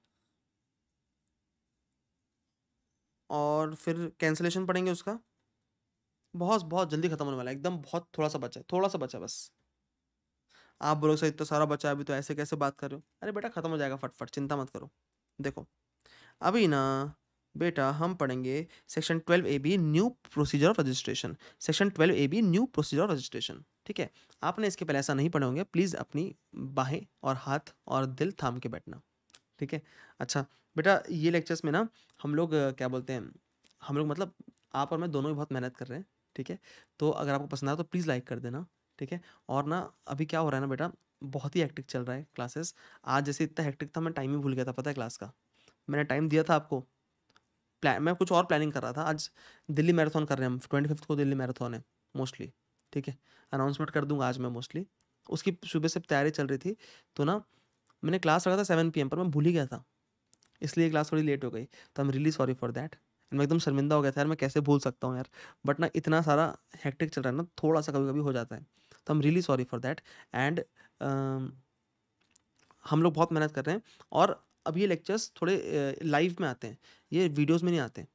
[SPEAKER 1] और फिर कैंसिलेशन पढ़ेंगे उसका बहुत बहुत जल्दी खत्म होने वाला है एकदम बहुत थोड़ा सा बचा है थोड़ा सा बचा बस आप बोलोगे सर इतना सारा बचा अभी तो ऐसे कैसे बात कर रहे हो अरे बेटा खत्म हो जाएगा फटफट चिंता मत करो देखो अभी ना बेटा हम पढ़ेंगे section twelve A B new procedure of registration section twelve A B new procedure of registration ठीक है आपने इसके पहले ऐसा नहीं पढ़े होंगे प्लीज़ अपनी बाहें और हाथ और दिल थाम के बैठना ठीक है अच्छा बेटा ये लेक्चर्स में ना हम लोग क्या बोलते हैं हम लोग मतलब आप और मैं दोनों ही बहुत मेहनत कर रहे हैं ठीक है तो अगर आपको पसंद आया तो प्लीज़ लाइक कर देना ठीक है और ना अभी क्या हो रहा है ना बेटा बहुत ही हेक्टिक चल रहा है क्लासेस आज जैसे इतना हैक्टिक था मैं टाइम ही भूल गया था पता है क्लास का मैंने टाइम दिया था आपको प्लान मैं कुछ और प्लानिंग कर रहा था आज दिल्ली मैराथन कर रहे हैं हम ट्वेंटी फिफ्थ को दिल्ली मैराथन है मोस्टली ठीक है अनाउंसमेंट कर दूंगा आज मैं मोस्टली उसकी सुबह से तैयारी चल रही थी तो ना मैंने क्लास रखा था सेवन पी पर मैं भूल ही गया था इसलिए क्लास थोड़ी लेट हो गई तो I am really sorry for that मैं एकदम शर्मिंदा हो गया था यार मैं कैसे भूल सकता हूँ यार बट ना इतना सारा हैक्टिक चल रहा है ना थोड़ा सा कभी कभी हो जाता है तो I am really sorry for that and हम लोग बहुत मेहनत कर रहे हैं और अब ये लेक्चर्स थोड़े लाइव में आते हैं ये वीडियोज़ में नहीं आते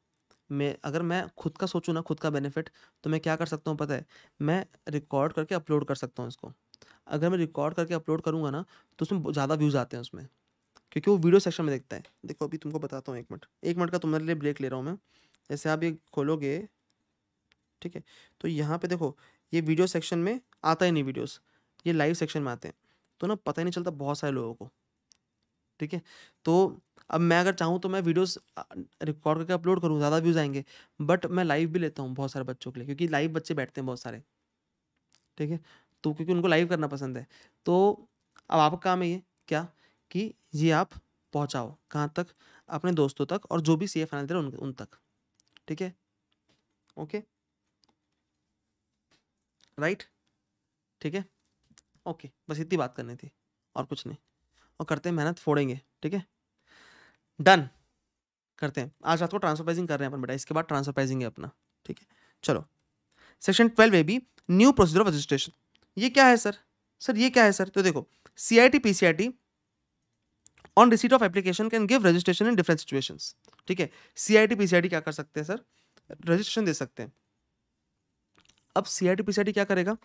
[SPEAKER 1] मैं अगर मैं खुद का सोचूँ ना खुद का बेनिफिट तो मैं क्या कर सकता हूँ पता है मैं रिकॉर्ड करके अपलोड कर सकता हूँ इसको अगर मैं रिकॉर्ड करके अपलोड करूँगा ना तो उसमें ज़्यादा व्यूज़ आते हैं उसमें क्योंकि वो वीडियो सेक्शन में देखता है देखो अभी तुमको बताता हूँ एक मिनट एक मिनट का तुम्हारे लिए ब्रेक ले रहा हूँ मैं जैसे आप ये खोलोगे ठीक है तो यहाँ पे देखो ये वीडियो सेक्शन में आता ही नहीं वीडियोस ये लाइव सेक्शन में आते हैं तो ना पता ही नहीं चलता बहुत सारे लोगों को ठीक है तो अब मैं अगर चाहूँ तो मैं वीडियोस रिकॉर्ड करके अपलोड करूँ ज़्यादा व्यूज़ आएंगे बट मैं लाइव भी लेता हूँ बहुत सारे बच्चों के लिए क्योंकि लाइव बच्चे बैठते हैं बहुत सारे ठीक है तो क्योंकि उनको लाइव करना पसंद है तो अब आपका काम है ये क्या कि ये आप पहुंचाओ कहाँ तक अपने दोस्तों तक और जो भी सी एफ दे रहे उन, उन तक ठीक है ओके राइट ठीक है ओके बस इतनी बात करनी थी और कुछ नहीं और करते हैं मेहनत फोड़ेंगे ठीक है डन करते हैं आज रात को ट्रांसफर प्राइजिंग कर रहे हैं अपन बेटा इसके बाद ट्रांसफर प्राइजिंग है अपना ठीक है चलो section twelve A B new procedure of registration ये क्या है सर सर ये क्या है सर तो देखो C I T P C I T on receipt of application can give registration in different situation ठीक है सी आई टी क्या कर सकते हैं सर रजिस्ट्रेशन दे सकते हैं अब सी आई टी क्या करेगा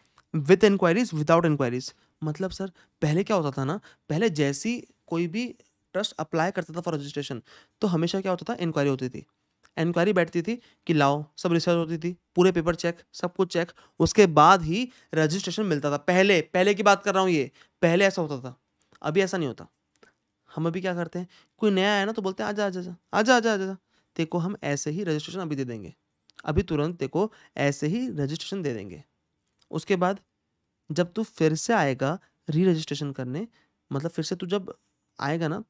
[SPEAKER 1] विथ इंक्वायरीज विदाउट इंक्वायरीज मतलब सर पहले क्या होता था ना पहले जैसी कोई भी ट्रस्ट अप्लाई करता था फॉर रजिस्ट्रेशन तो हमेशा क्या होता था इंक्वायरी होती थी इंक्वायरी बैठती थी कि लाओ सब रिसर्च होती थी पूरे पेपर चेक सब कुछ चेक उसके बाद ही रजिस्ट्रेशन मिलता था पहले पहले की बात कर रहा हूँ ये पहले ऐसा होता था अभी ऐसा नहीं होता हम अभी क्या करते हैं कोई नया आया ना तो बोलते हैं आजा आजा आजा आजा आजा आजा तेरे हम ऐसे ही रजिस्ट्रेशन अभी दे देंगे अभी तुरंत तेरे ऐसे ही रजिस्ट्रेशन दे देंगे उसके बाद जब तू फिर से आएगा री रजिस्ट्रेशन करने मतलब फिर से तू जब आएगा ना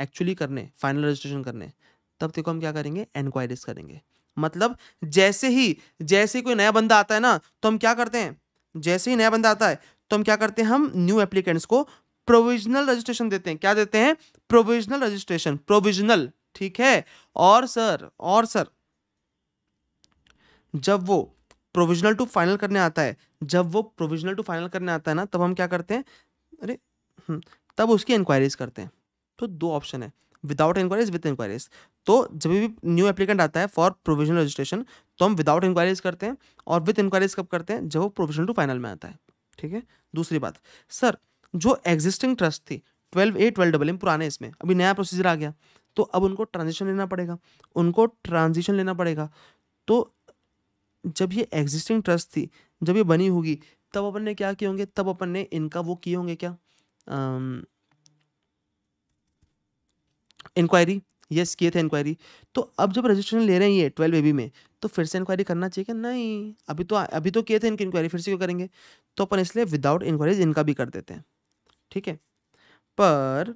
[SPEAKER 1] एक्चुअली करने फाइनल रजिस्ट्रेशन करने तब तेको हम क्या करेंगे एनक्वायरीज करेंगे मतलब जैसे ही जैसे ही कोई नया बंदा आता है ना तो हम क्या करते हैं जैसे ही नया बंदा आता है तो हम क्या करते हैं हम न्यू एप्लीकेंट्स को प्रोविजनल रजिस्ट्रेशन देते हैं क्या देते हैं प्रोविजनल रजिस्ट्रेशन प्रोविजनल ठीक है और सर और सर जब वो प्रोविजनल टू फाइनल करने आता है जब वो प्रोविजनल टू फाइनल करने आता है ना तब हम क्या करते हैं अरे हम्म, तब उसकी इंक्वायरीज करते हैं तो दो ऑप्शन है विदाउट इंक्वायरीज विद इंक्वायरीज तो जब भी न्यू एप्लीकेंट आता है फॉर प्रोविजनल रजिस्ट्रेशन तो हम विदाउट इंक्वायरीज करते हैं और विद इंक्वायरीज कब करते हैं जब वो प्रोविजनल टू फाइनल में आता है ठीक है दूसरी बात सर जो एग्जिस्टिंग ट्रस्ट थी twelve A twelve double M पुराने इसमें अभी नया प्रोसीजर आ गया तो अब उनको ट्रांजिशन लेना पड़ेगा उनको ट्रांजिशन लेना पड़ेगा तो जब ये एग्जिस्टिंग ट्रस्ट थी जब ये बनी होगी तब अपन ने क्या किए होंगे तब अपन ने इनका वो किए होंगे क्या इंक्वायरी यस किए थे इंक्वायरी तो अब जब रजिस्ट्रेशन ले रहे हैं ये ट्वेल्व ए बी में तो फिर से इंक्वायरी करना चाहिए कि नहीं अभी तो अभी तो किए थे इनकी इंक्वायरी फिर से क्यों करेंगे तो अपन इसलिए विदाउट इंक्वायरीज इनका भी कर देते हैं ठीक है पर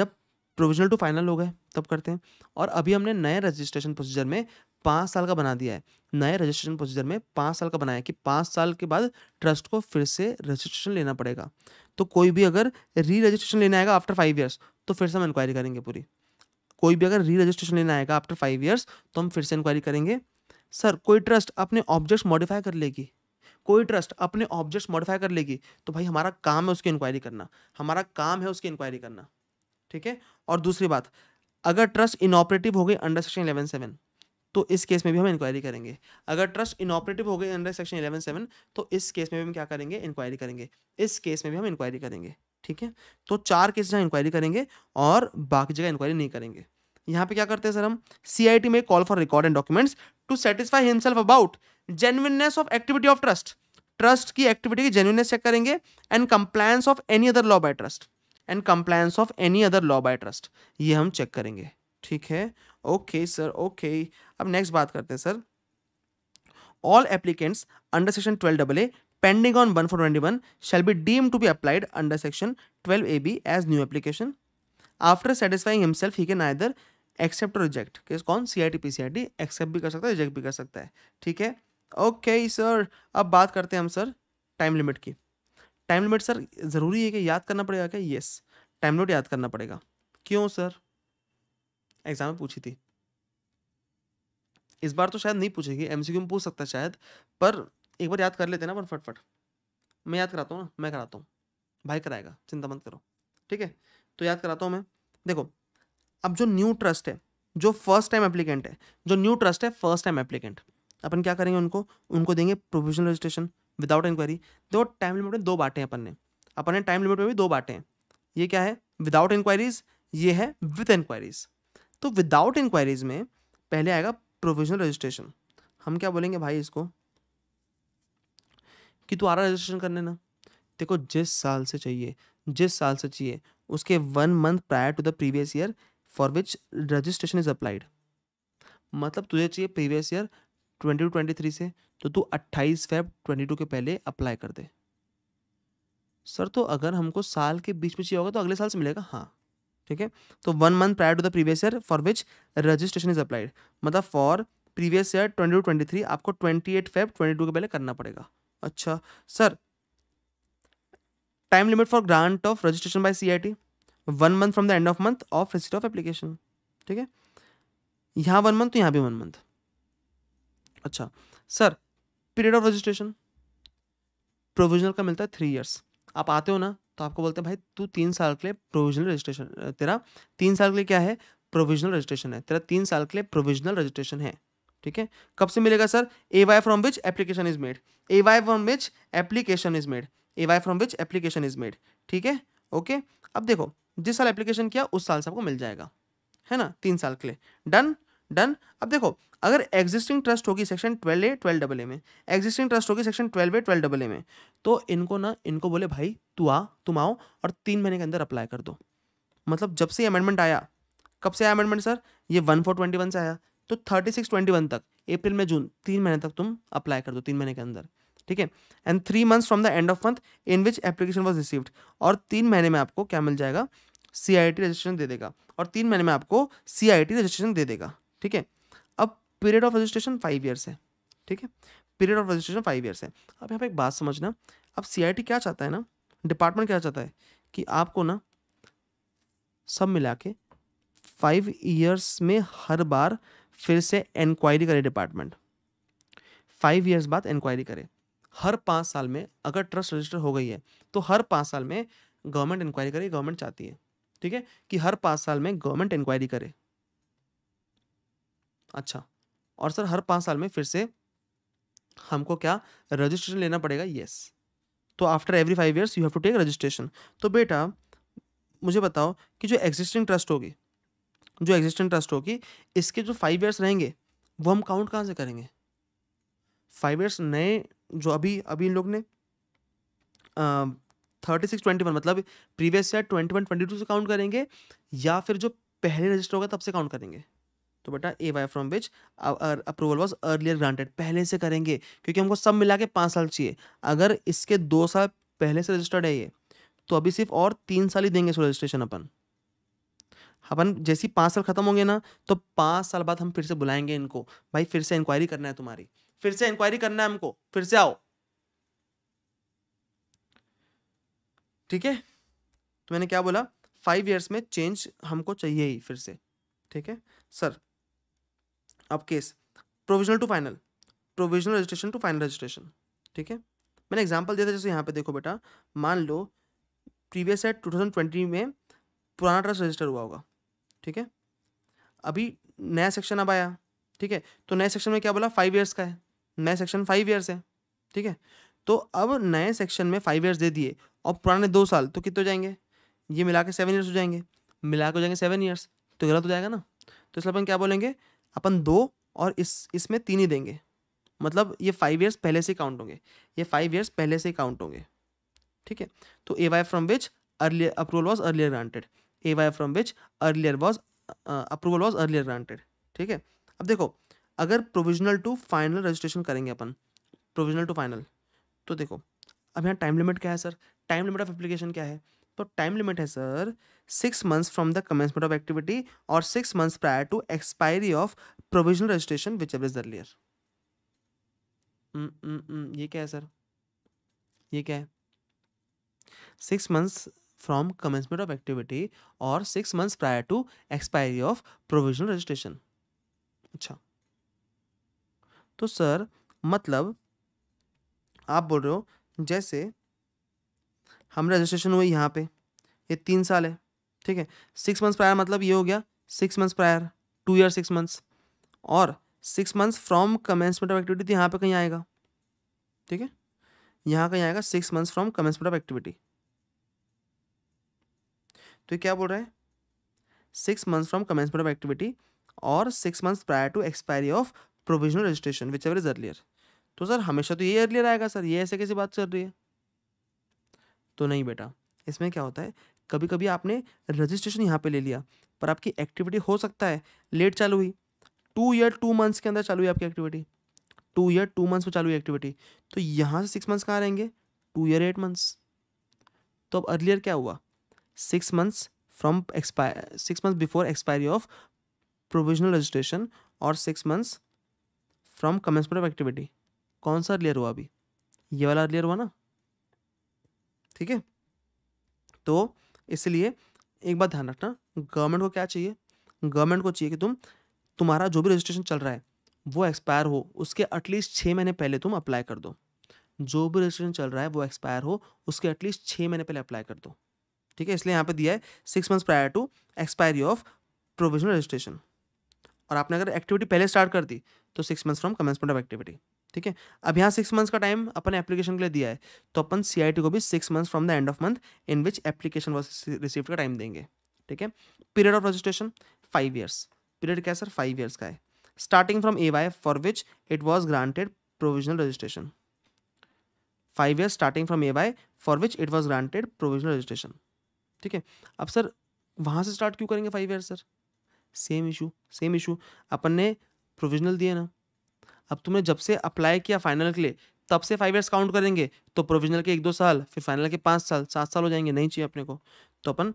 [SPEAKER 1] जब प्रोविजनल टू फाइनल हो गए तब करते हैं और अभी हमने नए रजिस्ट्रेशन प्रोसीजर में पाँच साल का बना दिया है नए रजिस्ट्रेशन प्रोसीजर में पाँच साल का बनाया कि पाँच साल के बाद ट्रस्ट को फिर से रजिस्ट्रेशन लेना पड़ेगा तो कोई भी अगर री रजिस्ट्रेशन लेना आएगा आफ्टर फाइव ईयर्स तो फिर से हम इंक्वायरी करेंगे पूरी कोई भी अगर री रजिस्ट्रेशन लेना आएगा आफ्टर फाइव ईयर्स तो हम फिर से इंक्वायरी करेंगे सर कोई ट्रस्ट अपने ऑब्जेक्ट्स मॉडिफाई कर लेगी कोई ट्रस्ट अपने ऑब्जेक्ट्स मॉडिफाई कर लेगी तो भाई हमारा काम है उसकी इंक्वायरी करना हमारा काम है उसकी इंक्वायरी करना ठीक है और दूसरी बात अगर ट्रस्ट इनऑपरेटिव हो गई अंडर सेक्शन इलेवन सेवन तो इस केस में भी हम इंक्वायरी करेंगे अगर ट्रस्ट इनऑपरेटिव हो गई अंडर सेक्शन इलेवन सेवन तो इस केस में भी हम क्या करेंगे इंक्वायरी करेंगे इस केस में भी हम इंक्वायरी करेंगे ठीक है तो चार केस जहाँ इंक्वायरी करेंगे और बाकी जगह इंक्वायरी नहीं करेंगे यहाँ पे क्या करते हैं सर हम सी में call for record and documents to satisfy himself about genuineness of activity of trust trust की एक्टिविटी की जेन्युननेस चेक करेंगे and compliance of any other law by trust and compliance of any other law by trust ये हम check करेंगे ठीक है okay sir okay अब next बात करते हैं sir all applicants under section twelve double A pending on one four twenty one shell be deem to be applied under section twelve A B as new application after satisfying himself he can accept accept reject. Case कौन C I T P C I T accept भी कर सकता है reject भी कर सकता है ठीक है ओके सर अब बात करते हैं हम सर टाइम लिमिट की टाइम लिमिट सर ज़रूरी है कि याद करना पड़ेगा क्या यस टाइम लिमिट याद करना पड़ेगा क्यों सर एग्जाम में पूछी थी इस बार तो शायद नहीं पूछेगी एमसीक्यू में पूछ सकता है शायद पर एक बार याद कर लेते ना अपन फटफट मैं याद कराता हूँ ना मैं कराता हूँ भाई कराएगा चिंता मत करो ठीक है तो याद कराता हूँ मैं देखो अब जो न्यू ट्रस्ट है जो फर्स्ट टाइम एप्लीकेंट है जो न्यू ट्रस्ट है फर्स्ट टाइम एप्लीकेंट अपन क्या करेंगे उनको उनको देंगे प्रोविजनल रजिस्ट्रेशन विदाउट इंक्वायरी दो टाइम लिमिट में दो बांटे हैं अपन ने अपन ने टाइम लिमिट में भी दो बांटे हैं ये क्या है विदाउट इंक्वायरीज ये है विथ इंक्वायरीज तो विदाउट इंक्वायरीज में पहले आएगा प्रोविजनल रजिस्ट्रेशन हम क्या बोलेंगे भाई इसको कि तू आ रहा रजिस्ट्रेशन करने ना देखो जिस साल से चाहिए जिस साल से चाहिए उसके one month prior to the previous year for which registration is applied मतलब तुझे चाहिए previous year twenty two twenty three से तो तू अट्ठाईस फेब ट्वेंटी टू के पहले अप्लाई कर दे सर तो अगर हमको साल के बीच में चाहिए होगा तो अगले साल से मिलेगा हाँ ठीक है तो one month prior to the previous year for which registration is applied मतलब for previous year twenty two twenty three आपको twenty eight Feb twenty two के पहले करना पड़ेगा अच्छा sir time limit for grant of registration by C I T one month from the end of month of receipt of application ठीक है यहाँ one month तो यहाँ भी वन मंथ अच्छा sir period of registration provisional का मिलता है थ्री ईयर्स आप आते हो ना तो आपको बोलते हैं भाई तू तीन साल के लिए प्रोविजनल रजिस्ट्रेशन तेरा तीन साल के लिए क्या है प्रोविजनल रजिस्ट्रेशन है तेरा तीन साल के लिए प्रोविजनल रजिस्ट्रेशन है ठीक है कब से मिलेगा sir A Y from which application is made A Y from which application is made A Y from which application is made ठीक है ओके अब देखो जिस साल एप्लीकेशन किया उस साल से आपको मिल जाएगा है ना तीन साल के लिए डन डन अब देखो अगर एग्जिस्टिंग ट्रस्ट होगी section twelve A twelve double A में एग्जिस्टिंग ट्रस्ट होगी section twelve A twelve double A में तो इनको ना इनको बोले भाई तू आ तुम आओ और तीन महीने के अंदर अप्लाई कर दो मतलब जब से अमेंडमेंट आया कब से आया अमेंडमेंट सर ये वन फोर ट्वेंटी वन से आया तो थर्टी सिक्स ट्वेंटी वन तक अप्रैल में जून तीन महीने तक तुम अप्लाई कर दो तीन महीने के अंदर ठीक है and three months from the end of month in which application was received और तीन महीने में आपको क्या मिल जाएगा सी रजिस्ट्रेशन दे देगा और तीन महीने में आपको सी रजिस्ट्रेशन दे देगा ठीक है अब period of registration five years है ठीक है period of registration five years है अब यहाँ पे एक बात समझना अब सी क्या चाहता है ना डिपार्टमेंट क्या चाहता है कि आपको ना सब मिला के फाइव ईयर्स में हर बार फिर से इंक्वायरी करे डिपार्टमेंट फाइव ईयर्स बाद इंक्वायरी करे हर पाँच साल में अगर ट्रस्ट रजिस्टर हो गई है तो हर पाँच साल में गवर्नमेंट इंक्वायरी करे गवर्नमेंट चाहती है ठीक है कि हर पाँच साल में गवर्नमेंट इंक्वायरी करे अच्छा और सर हर पाँच साल में फिर से हमको क्या रजिस्ट्रेशन लेना पड़ेगा यस तो after every five years you have to take registration तो बेटा मुझे बताओ कि जो एग्जिस्टिंग ट्रस्ट होगी जो एग्जिस्टिंग ट्रस्ट होगी इसके जो फाइव ईयर्स रहेंगे वो हम काउंट कहाँ से करेंगे फाइव ईयर्स नए जो अभी अभी इन लोग ने थर्टी सिक्स ट्वेंटी वन मतलब previous year twenty one twenty two से काउंट करेंगे या फिर जो पहले रजिस्टर होगा तब से काउंट करेंगे तो बेटा A Y from which approval was earlier granted पहले से करेंगे क्योंकि हमको सब मिला के पाँच साल चाहिए अगर इसके दो साल पहले से रजिस्टर्ड है ये तो अभी सिर्फ और तीन साल ही देंगे इसको रजिस्ट्रेशन अपन अपन जैसे ही पाँच साल खत्म होंगे ना तो पाँच साल बाद हम फिर से बुलाएंगे इनको भाई फिर से इंक्वायरी करना है तुम्हारी फिर से इंक्वायरी करना है हमको फिर से आओ ठीक है तो मैंने क्या बोला फाइव ईयर्स में चेंज हमको चाहिए ही फिर से ठीक है सर अब case provisional to final provisional registration to final registration ठीक है मैंने एग्जाम्पल दिया था जैसे यहाँ पे देखो बेटा मान लो प्रीवियस है ट्वेंटी में पुराना ट्रस्ट रजिस्टर हुआ होगा ठीक है अभी नया सेक्शन अब आया ठीक है तो नए सेक्शन में क्या बोला फाइव ईयर्स का है नया सेक्शन फाइव ईयर्स है ठीक है तो अब नए सेक्शन में फाइव ईयर्स दे दिए और पुराने दो साल तो कितने हो जाएंगे ये मिला के सेवन ईयर्स हो जाएंगे मिला के हो जाएंगे सेवन ईयर्स तो गलत हो जाएगा ना तो इसलिए अपन क्या बोलेंगे अपन दो और इस इसमें तीन ही देंगे मतलब ये फाइव ईयर्स पहले से काउंट होंगे ये फाइव ईयर्स पहले से काउंट होंगे ठीक है तो A Y from which earlier approval was earlier granted A Y from which earlier was approval was earlier granted ठीक है अब देखो अगर प्रोविजनल टू फाइनल रजिस्ट्रेशन करेंगे अपन प्रोविजनल टू फाइनल तो देखो अब यहाँ टाइम लिमिट क्या है sir time limit of application क्या है तो टाइम लिमिट है sir six months from the commencement of activity और six months prior to expiry of provisional registration whichever is earlier ये क्या है सर ये क्या है six months from commencement of activity और six months prior to expiry of provisional registration अच्छा तो सर मतलब आप बोल रहे हो जैसे हम रजिस्ट्रेशन हुए यहाँ पे ये तीन साल है ठीक है सिक्स मंथ्स प्रायर मतलब ये हो गया six months prior to year six months और six months from commencement of activity तो यहाँ पर कहीं आएगा ठीक है यहाँ कहीं आएगा six months from commencement of activity तो क्या बोल रहे हैं six months from commencement of activity और six months prior to expiry of provisional registration whichever is earlier तो सर हमेशा तो ये अर्लियर आएगा सर ये ऐसे कैसी बात चल रही है तो नहीं बेटा इसमें क्या होता है कभी कभी आपने रजिस्ट्रेशन यहाँ पे ले लिया पर आपकी एक्टिविटी हो सकता है लेट चालू हुई टू ईयर टू मंथ्स के अंदर चालू हुई आपकी activity two year two months में चालू हुई एक्टिविटी तो यहाँ से सिक्स मंथ्स कहाँ रहेंगे टू ईयर एट मंथ्स तो अब अर्लियर क्या हुआ six months from expire six months before expiry of provisional registration और six months from commencement of activity कौन सा अर्लियर हुआ अभी ये वाला अर्लियर हुआ ना ठीक है तो इसलिए एक बात ध्यान रखना गवर्नमेंट को क्या चाहिए गवर्नमेंट को चाहिए कि तुम तुम्हारा जो भी रजिस्ट्रेशन चल रहा है वो एक्सपायर हो उसके एटलीस्ट छः महीने पहले तुम अप्लाई कर दो जो भी रजिस्ट्रेशन चल रहा है वो एक्सपायर हो उसके एटलीस्ट छः महीने पहले अप्लाई कर दो ठीक है इसलिए यहाँ पे दिया है six months prior to expiry of provisional registration और आपने अगर एक्टिविटी पहले स्टार्ट कर दी तो six months from commencement of activity ठीक है अब यहाँ सिक्स मंथ्स का टाइम अपन एप्लीकेशन के लिए दिया है तो अपन सी को भी six months from the end of month in which application was का टाइम देंगे ठीक है period of registration five years period क्या है सर फाइव ईयर्स का है starting from A for which it was granted provisional registration five years starting from A for which it was granted provisional registration ठीक है अब sir वहाँ से start क्यों करेंगे five year sir same issue same issue अपन ने provisional दिए ना अब तुमने जब से अप्लाई किया फाइनल के लिए तब से फाइव ईयर्स काउंट करेंगे तो प्रोविजनल के एक दो साल फिर फाइनल के पाँच साल सात साल हो जाएंगे नहीं चाहिए अपने को तो अपन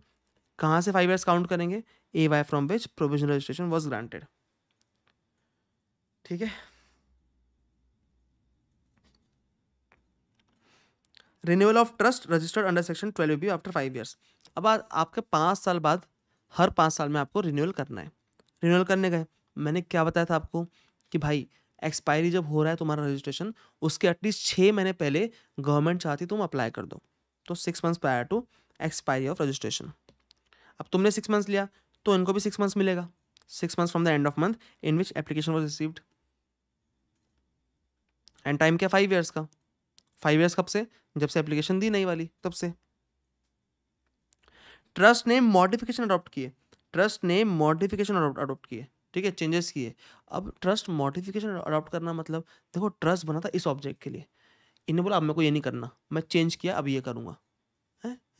[SPEAKER 1] कहाँ से फाइव ईयर्स काउंट करेंगे A Y from which provisional registration was granted ठीक है renewal of trust registered under section twelve B after five years अब आ, आपके पाँच साल बाद हर पाँच साल में आपको रिन्यूअल करना है रिन्यूअल करने गए मैंने क्या बताया था आपको कि भाई एक्सपायरी जब हो रहा है तुम्हारा रजिस्ट्रेशन उसके एटलीस्ट छः महीने पहले गवर्नमेंट चाहती तुम अप्लाई कर दो तो six months prior to expiry of registration अब तुमने सिक्स मंथ्स लिया तो इनको भी सिक्स मंथ्स मिलेगा six months from the end of month in which application was received and time क्या फाइव ईयर्स का फाइव ईयर्स कब से जब से एप्लीकेशन दी नहीं वाली तब से ट्रस्ट ने मॉडिफिकेशन अडॉप्ट किए ट्रस्ट ने मॉडिफिकेशन अडॉप्ट किए ठीक है चेंजेस किए अब ट्रस्ट मॉडिफिकेशन अडॉप्ट करना मतलब देखो ट्रस्ट बना था इस ऑब्जेक्ट के लिए इन्हें बोला अब मेरे को ये नहीं करना मैं चेंज किया अब ये करूँगा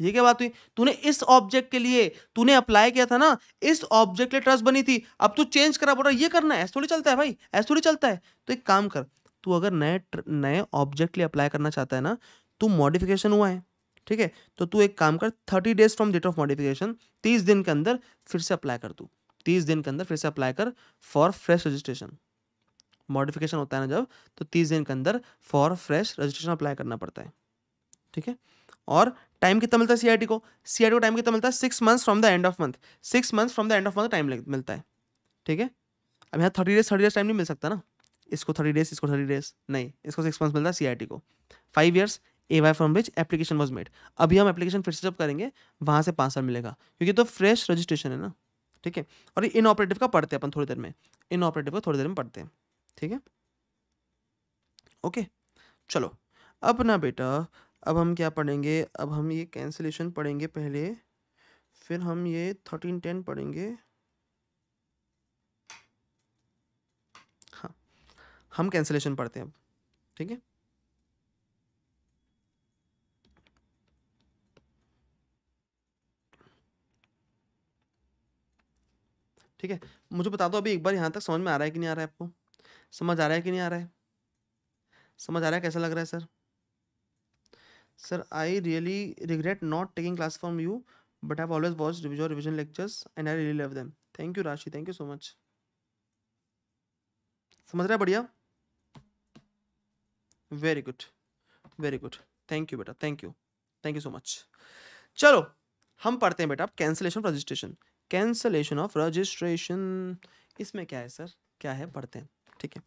[SPEAKER 1] ये क्या बात हुई तूने इस ऑब्जेक्ट के लिए तूने अप्लाई किया था ना इस ऑब्जेक्ट के लिए ट्रस्ट बनी थी अब तू चेंज करा बोल रहा ये करना है ऐसा थोड़ी चलता है भाई ऐसा थोड़ी चलता है तो एक काम कर तू अगर नए नए ऑब्जेक्ट लिए अप्लाई करना चाहता है ना तू मॉडिफिकेशन हुआ है ठीक है तो तू एक काम कर thirty days from date of modification तीस दिन के अंदर फिर से अप्लाई कर तू तीस दिन के अंदर फिर से अप्लाई कर फॉर फ्रेश रजिस्ट्रेशन मॉडिफिकेशन होता है ना जब तो तीस दिन के अंदर फॉर फ्रेश रजिस्ट्रेशन अप्लाई करना पड़ता है ठीक है और टाइम कितना मिलता है सीआईटी को सीआईटी को टाइम कितना मिलता है six months from the end of month six months from the end of month time मिलता है ठीक है अब यहाँ thirty days thirty days time नहीं मिल सकता ना इसको थर्टी डेज इसको थर्टी डेज नहीं इसको सिक्स मंथ्स मिलता है सीआईटी को five years A Y from which application was made अभी हम एप्लीकेशन फिर से जब करेंगे वहाँ से पाँच साल मिलेगा क्योंकि तो फ्रेश रजिस्ट्रेशन है ना ठीक है और ये ऑपरेटिव का पढ़ते हैं अपन थोड़ी देर में इन ऑपरेटिव का थोड़ी देर में पढ़ते हैं ठीक है ओके चलो अब ना बेटा अब हम क्या पढ़ेंगे अब हम ये कैंसिलेशन पढ़ेंगे पहले फिर हम ये थर्टीन टेन पढ़ेंगे हाँ हम कैंसिलेशन पढ़ते हैं अब ठीक है ठीक है मुझे बता दो अभी एक बार यहाँ तक समझ में आ रहा है कि नहीं आ रहा है आपको समझ आ रहा है कि नहीं आ रहा है समझ आ रहा है कैसा लग रहा है sir sir I really regret not taking class from you but I always watch revision revision lectures and I really love them thank you Rashi thank you so much समझ रहा है बढ़िया very good very good thank you बेटा thank you thank you so much चलो हम पढ़ते हैं बेटा अब cancellation registration cancellation of registration इसमें क्या है सर क्या है पढ़ते हैं ठीक है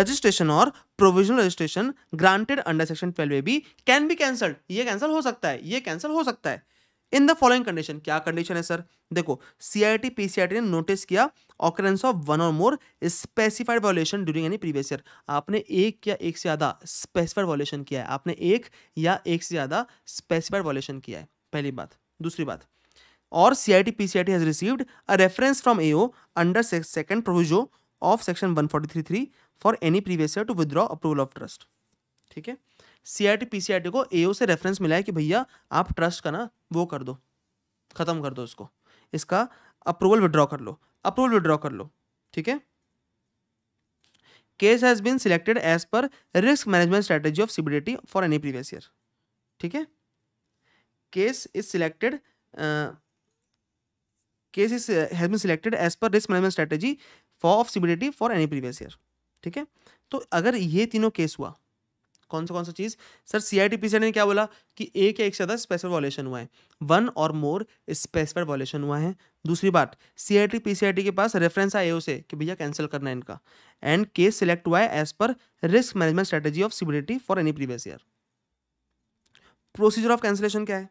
[SPEAKER 1] रजिस्ट्रेशन और provisional registration granted under section twelve A B can be cancelled ये कैंसल हो सकता है ये कैंसल हो सकता है इन द फॉलोइंग कंडीशन क्या कंडीशन है सर देखो सीआईटी पीसीआईटी ने नोटिस किया ऑकरेंस ऑफ वन और more specified violation during any previous year आपने एक या एक से ज़्यादा स्पेसिफाइड वॉल्यूशन किया है आपने एक या एक से ज़्यादा स्पेसिफाइड वॉल्यूशन किया है पहली बात दूसरी बात or CIT PCIT has received a reference from AO under second proviso of section 143.3 for any previous year to withdraw approval of trust. ठीक है आई टी को एओ से रेफरेंस मिला है कि भैया आप ट्रस्ट का ना वो कर दो खत्म कर दो उसको इसका अप्रूवल विड्रॉ कर लो अप्रूवल विड्रॉ कर लो ठीक है case has been selected as per risk management strategy of CBDT for any previous year ठीक है case is selected case is has been selected as per risk management strategy for of सिबिलिटी for any previous year ठीक है तो अगर ये तीनों case हुआ कौन सा कौन सा चीज़ sir C I T P ने क्या बोला कि एक या एक से ज़्यादा स्पेसिफाइड वॉलेशन हुआ है वन और मोर स्पेसिफाइड वॉलेशन हुआ है दूसरी बात C I T P C I T के पास रेफरेंस आए से कि भैया कैंसिल करना है इनका एंड केस सिलेक्ट हुआ है as per risk management strategy of सिबिलिटी for any previous year procedure of cancellation क्या है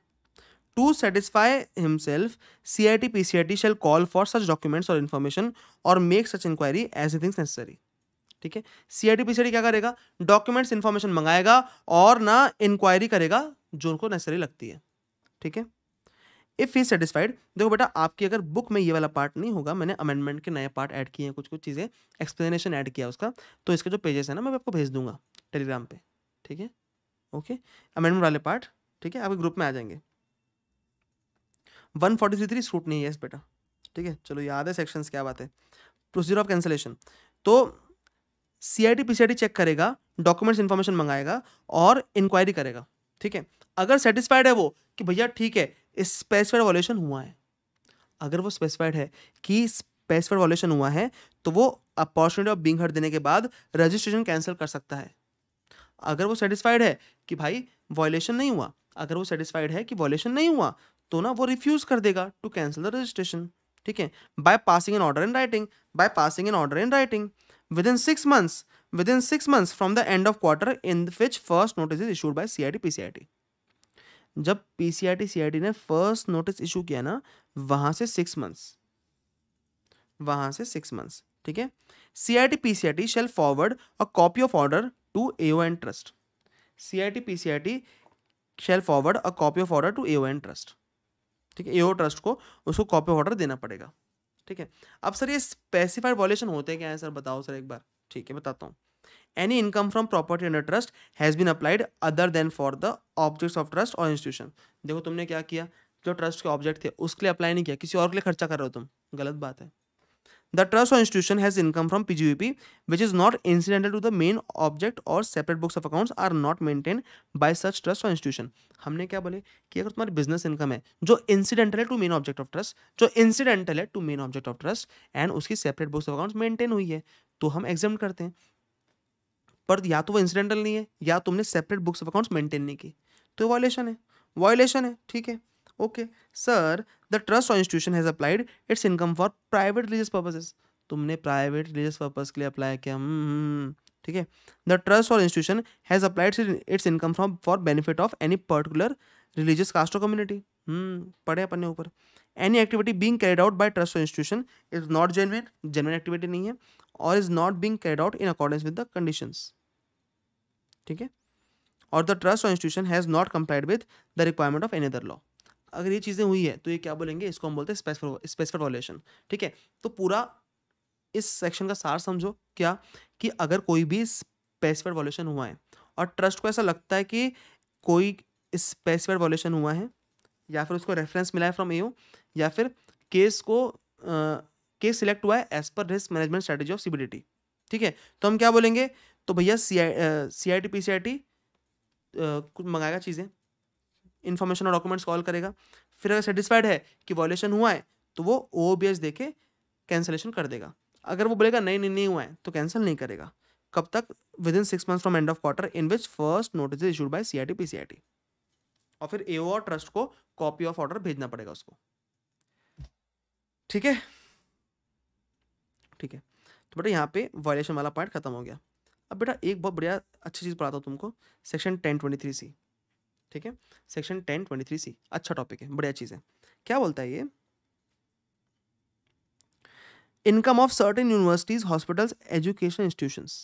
[SPEAKER 1] to himself C T P C I T shall call for such documents और इन्फॉर्मेशन और make such inquiry as a things necessary ठीक है C C I T P I T क्या करेगा documents information मंगाएगा और ना इंक्वायरी करेगा जो उनको नेसेसरी लगती है ठीक है इफ़ ही सेटिस्फाइड देखो बेटा आपकी अगर बुक में ये वाला पार्ट नहीं होगा मैंने अमेंडमेंट के नए पार्ट ऐड किए हैं कुछ कुछ चीज़ें एक्सप्लेनेशन ऐड किया उसका तो इसके जो पेजेस हैं ना मैं आपको भेज दूंगा टेलीग्राम पे ठीक है ओके अमेंडमेंट वाले पार्ट ठीक है आपके ग्रुप में आ जाएंगे one forty three three suit नहीं है इस बेटा ठीक है चलो याद है सेक्शन क्या बात है प्रोसीजर ऑफ कैंसिलेशन तो C I T P C I T check करेगा डॉक्यूमेंट्स इन्फॉर्मेशन मंगाएगा और इंक्वायरी करेगा ठीक है अगर सेटिस्फाइड है वो कि भैया ठीक है इस स्पेसिफाइड वॉल्यूशन हुआ है अगर वो स्पेसिफाइड है कि स्पेसिफाइड वॉल्यूशन हुआ है तो वो अपॉर्चुनिटी ऑफ बींग हर्ट देने के बाद रजिस्ट्रेशन कैंसिल कर सकता है अगर वो सेटिस्फाइड है कि भाई वॉयलेशन नहीं हुआ अगर वो सेटिस्फाइड है कि वॉयलेशन नहीं हुआ तो ना वो रिफ्यूज कर देगा टू कैंसिल द रजिस्ट्रेशन ठीक है by passing an order in writing by passing an order in writing within six months within six months from the end of quarter in which first notice is issued by C I T P C I T जब P C I T C I T ने first notice issue किया ना वहां से six months वहां से six months ठीक है C I T P C I T shall forward a copy of order to A and trust C I T P C I T shall forward a copy of order to A and trust ठीक है एओ trust को उसको copy order देना पड़ेगा ठीक है अब sir ये स्पेसिफाइड वॉल्यूशन होते क्या है सर बताओ सर एक बार ठीक है बताता हूँ any income from property under trust has been applied other than for the objects of trust और इंस्टीट्यूशन देखो तुमने क्या किया जो ट्रस्ट के ऑब्जेक्ट थे उसके लिए अप्लाई नहीं किया किसी और के लिए खर्चा कर रहे हो तुम गलत बात है The trust or institution has income from PGUP which is not incidental to the main object or separate books of accounts are not maintained by such trust or institution. हमने क्या बोले कि अगर तुम्हारी business income है जो incidental है to main object of trust जो incidental है to main object of trust and उसकी separate books of accounts maintain हुई है तो हम exempt करते हैं पर या तो वो इंसिडेंटल नहीं है या तुमने separate books of accounts maintain नहीं की तो वॉयलेशन है वॉयलेशन है ठीक है ओके सर द ट्रस्ट और institution has applied its income for private religious purposes तुमने प्राइवेट रिलीजियस पर्पज के लिए अप्लाई किया हम्म, ठीक है द ट्रस्ट और institution has applied its income from for benefit of any particular religious caste और कम्युनिटी पढ़े अपने ऊपर any activity being carried out by trust और institution is not genuine genuine activity नहीं है और is not being carried out in accordance with the condition ठीक है और द ट्रस्ट और institution has not complied with the requirement of any other law अगर ये चीज़ें हुई है तो ये क्या बोलेंगे इसको हम बोलते हैं स्पेसिफाइड वॉल्यूशन ठीक है तो पूरा इस सेक्शन का सार समझो क्या कि अगर कोई भी स्पेसिफाइड वॉल्यूशन हुआ है और ट्रस्ट को ऐसा लगता है कि कोई स्पेसिफाइड वॉल्यूशन हुआ है या फिर उसको रेफरेंस मिला है फ्रॉम ए या फिर केस को केस सिलेक्ट हुआ है as per risk management strategy of CBDT ठीक है तो हम क्या बोलेंगे तो भैया C I C I T P C I T कुछ मंगाएगा चीज़ें इन्फॉर्मेशन और डॉक्यूमेंट्स कॉल करेगा फिर अगर सेटिस्फाइड है कि वॉलेशन हुआ है तो वो ओ बी एस दे के कैंसलेशन कर देगा अगर वो बोलेगा नहीं नहीं नहीं हुआ है तो कैंसिल नहीं करेगा कब तक within six months from end of quarter in which first notice is issued by C I T P C I T और फिर ए और ट्रस्ट को कॉपी ऑफ ऑर्डर भेजना पड़ेगा उसको ठीक है ठीक है तो बेटा यहाँ पे वायलेशन वाला पॉइंट खत्म हो गया अब बेटा एक बहुत बढ़िया अच्छी चीज़ पढ़ाता हूँ तुमको section ten twenty three C ठीक है section ten twenty three C अच्छा टॉपिक है बढ़िया चीज़ है क्या बोलता है ये income of certain universities hospitals education institutions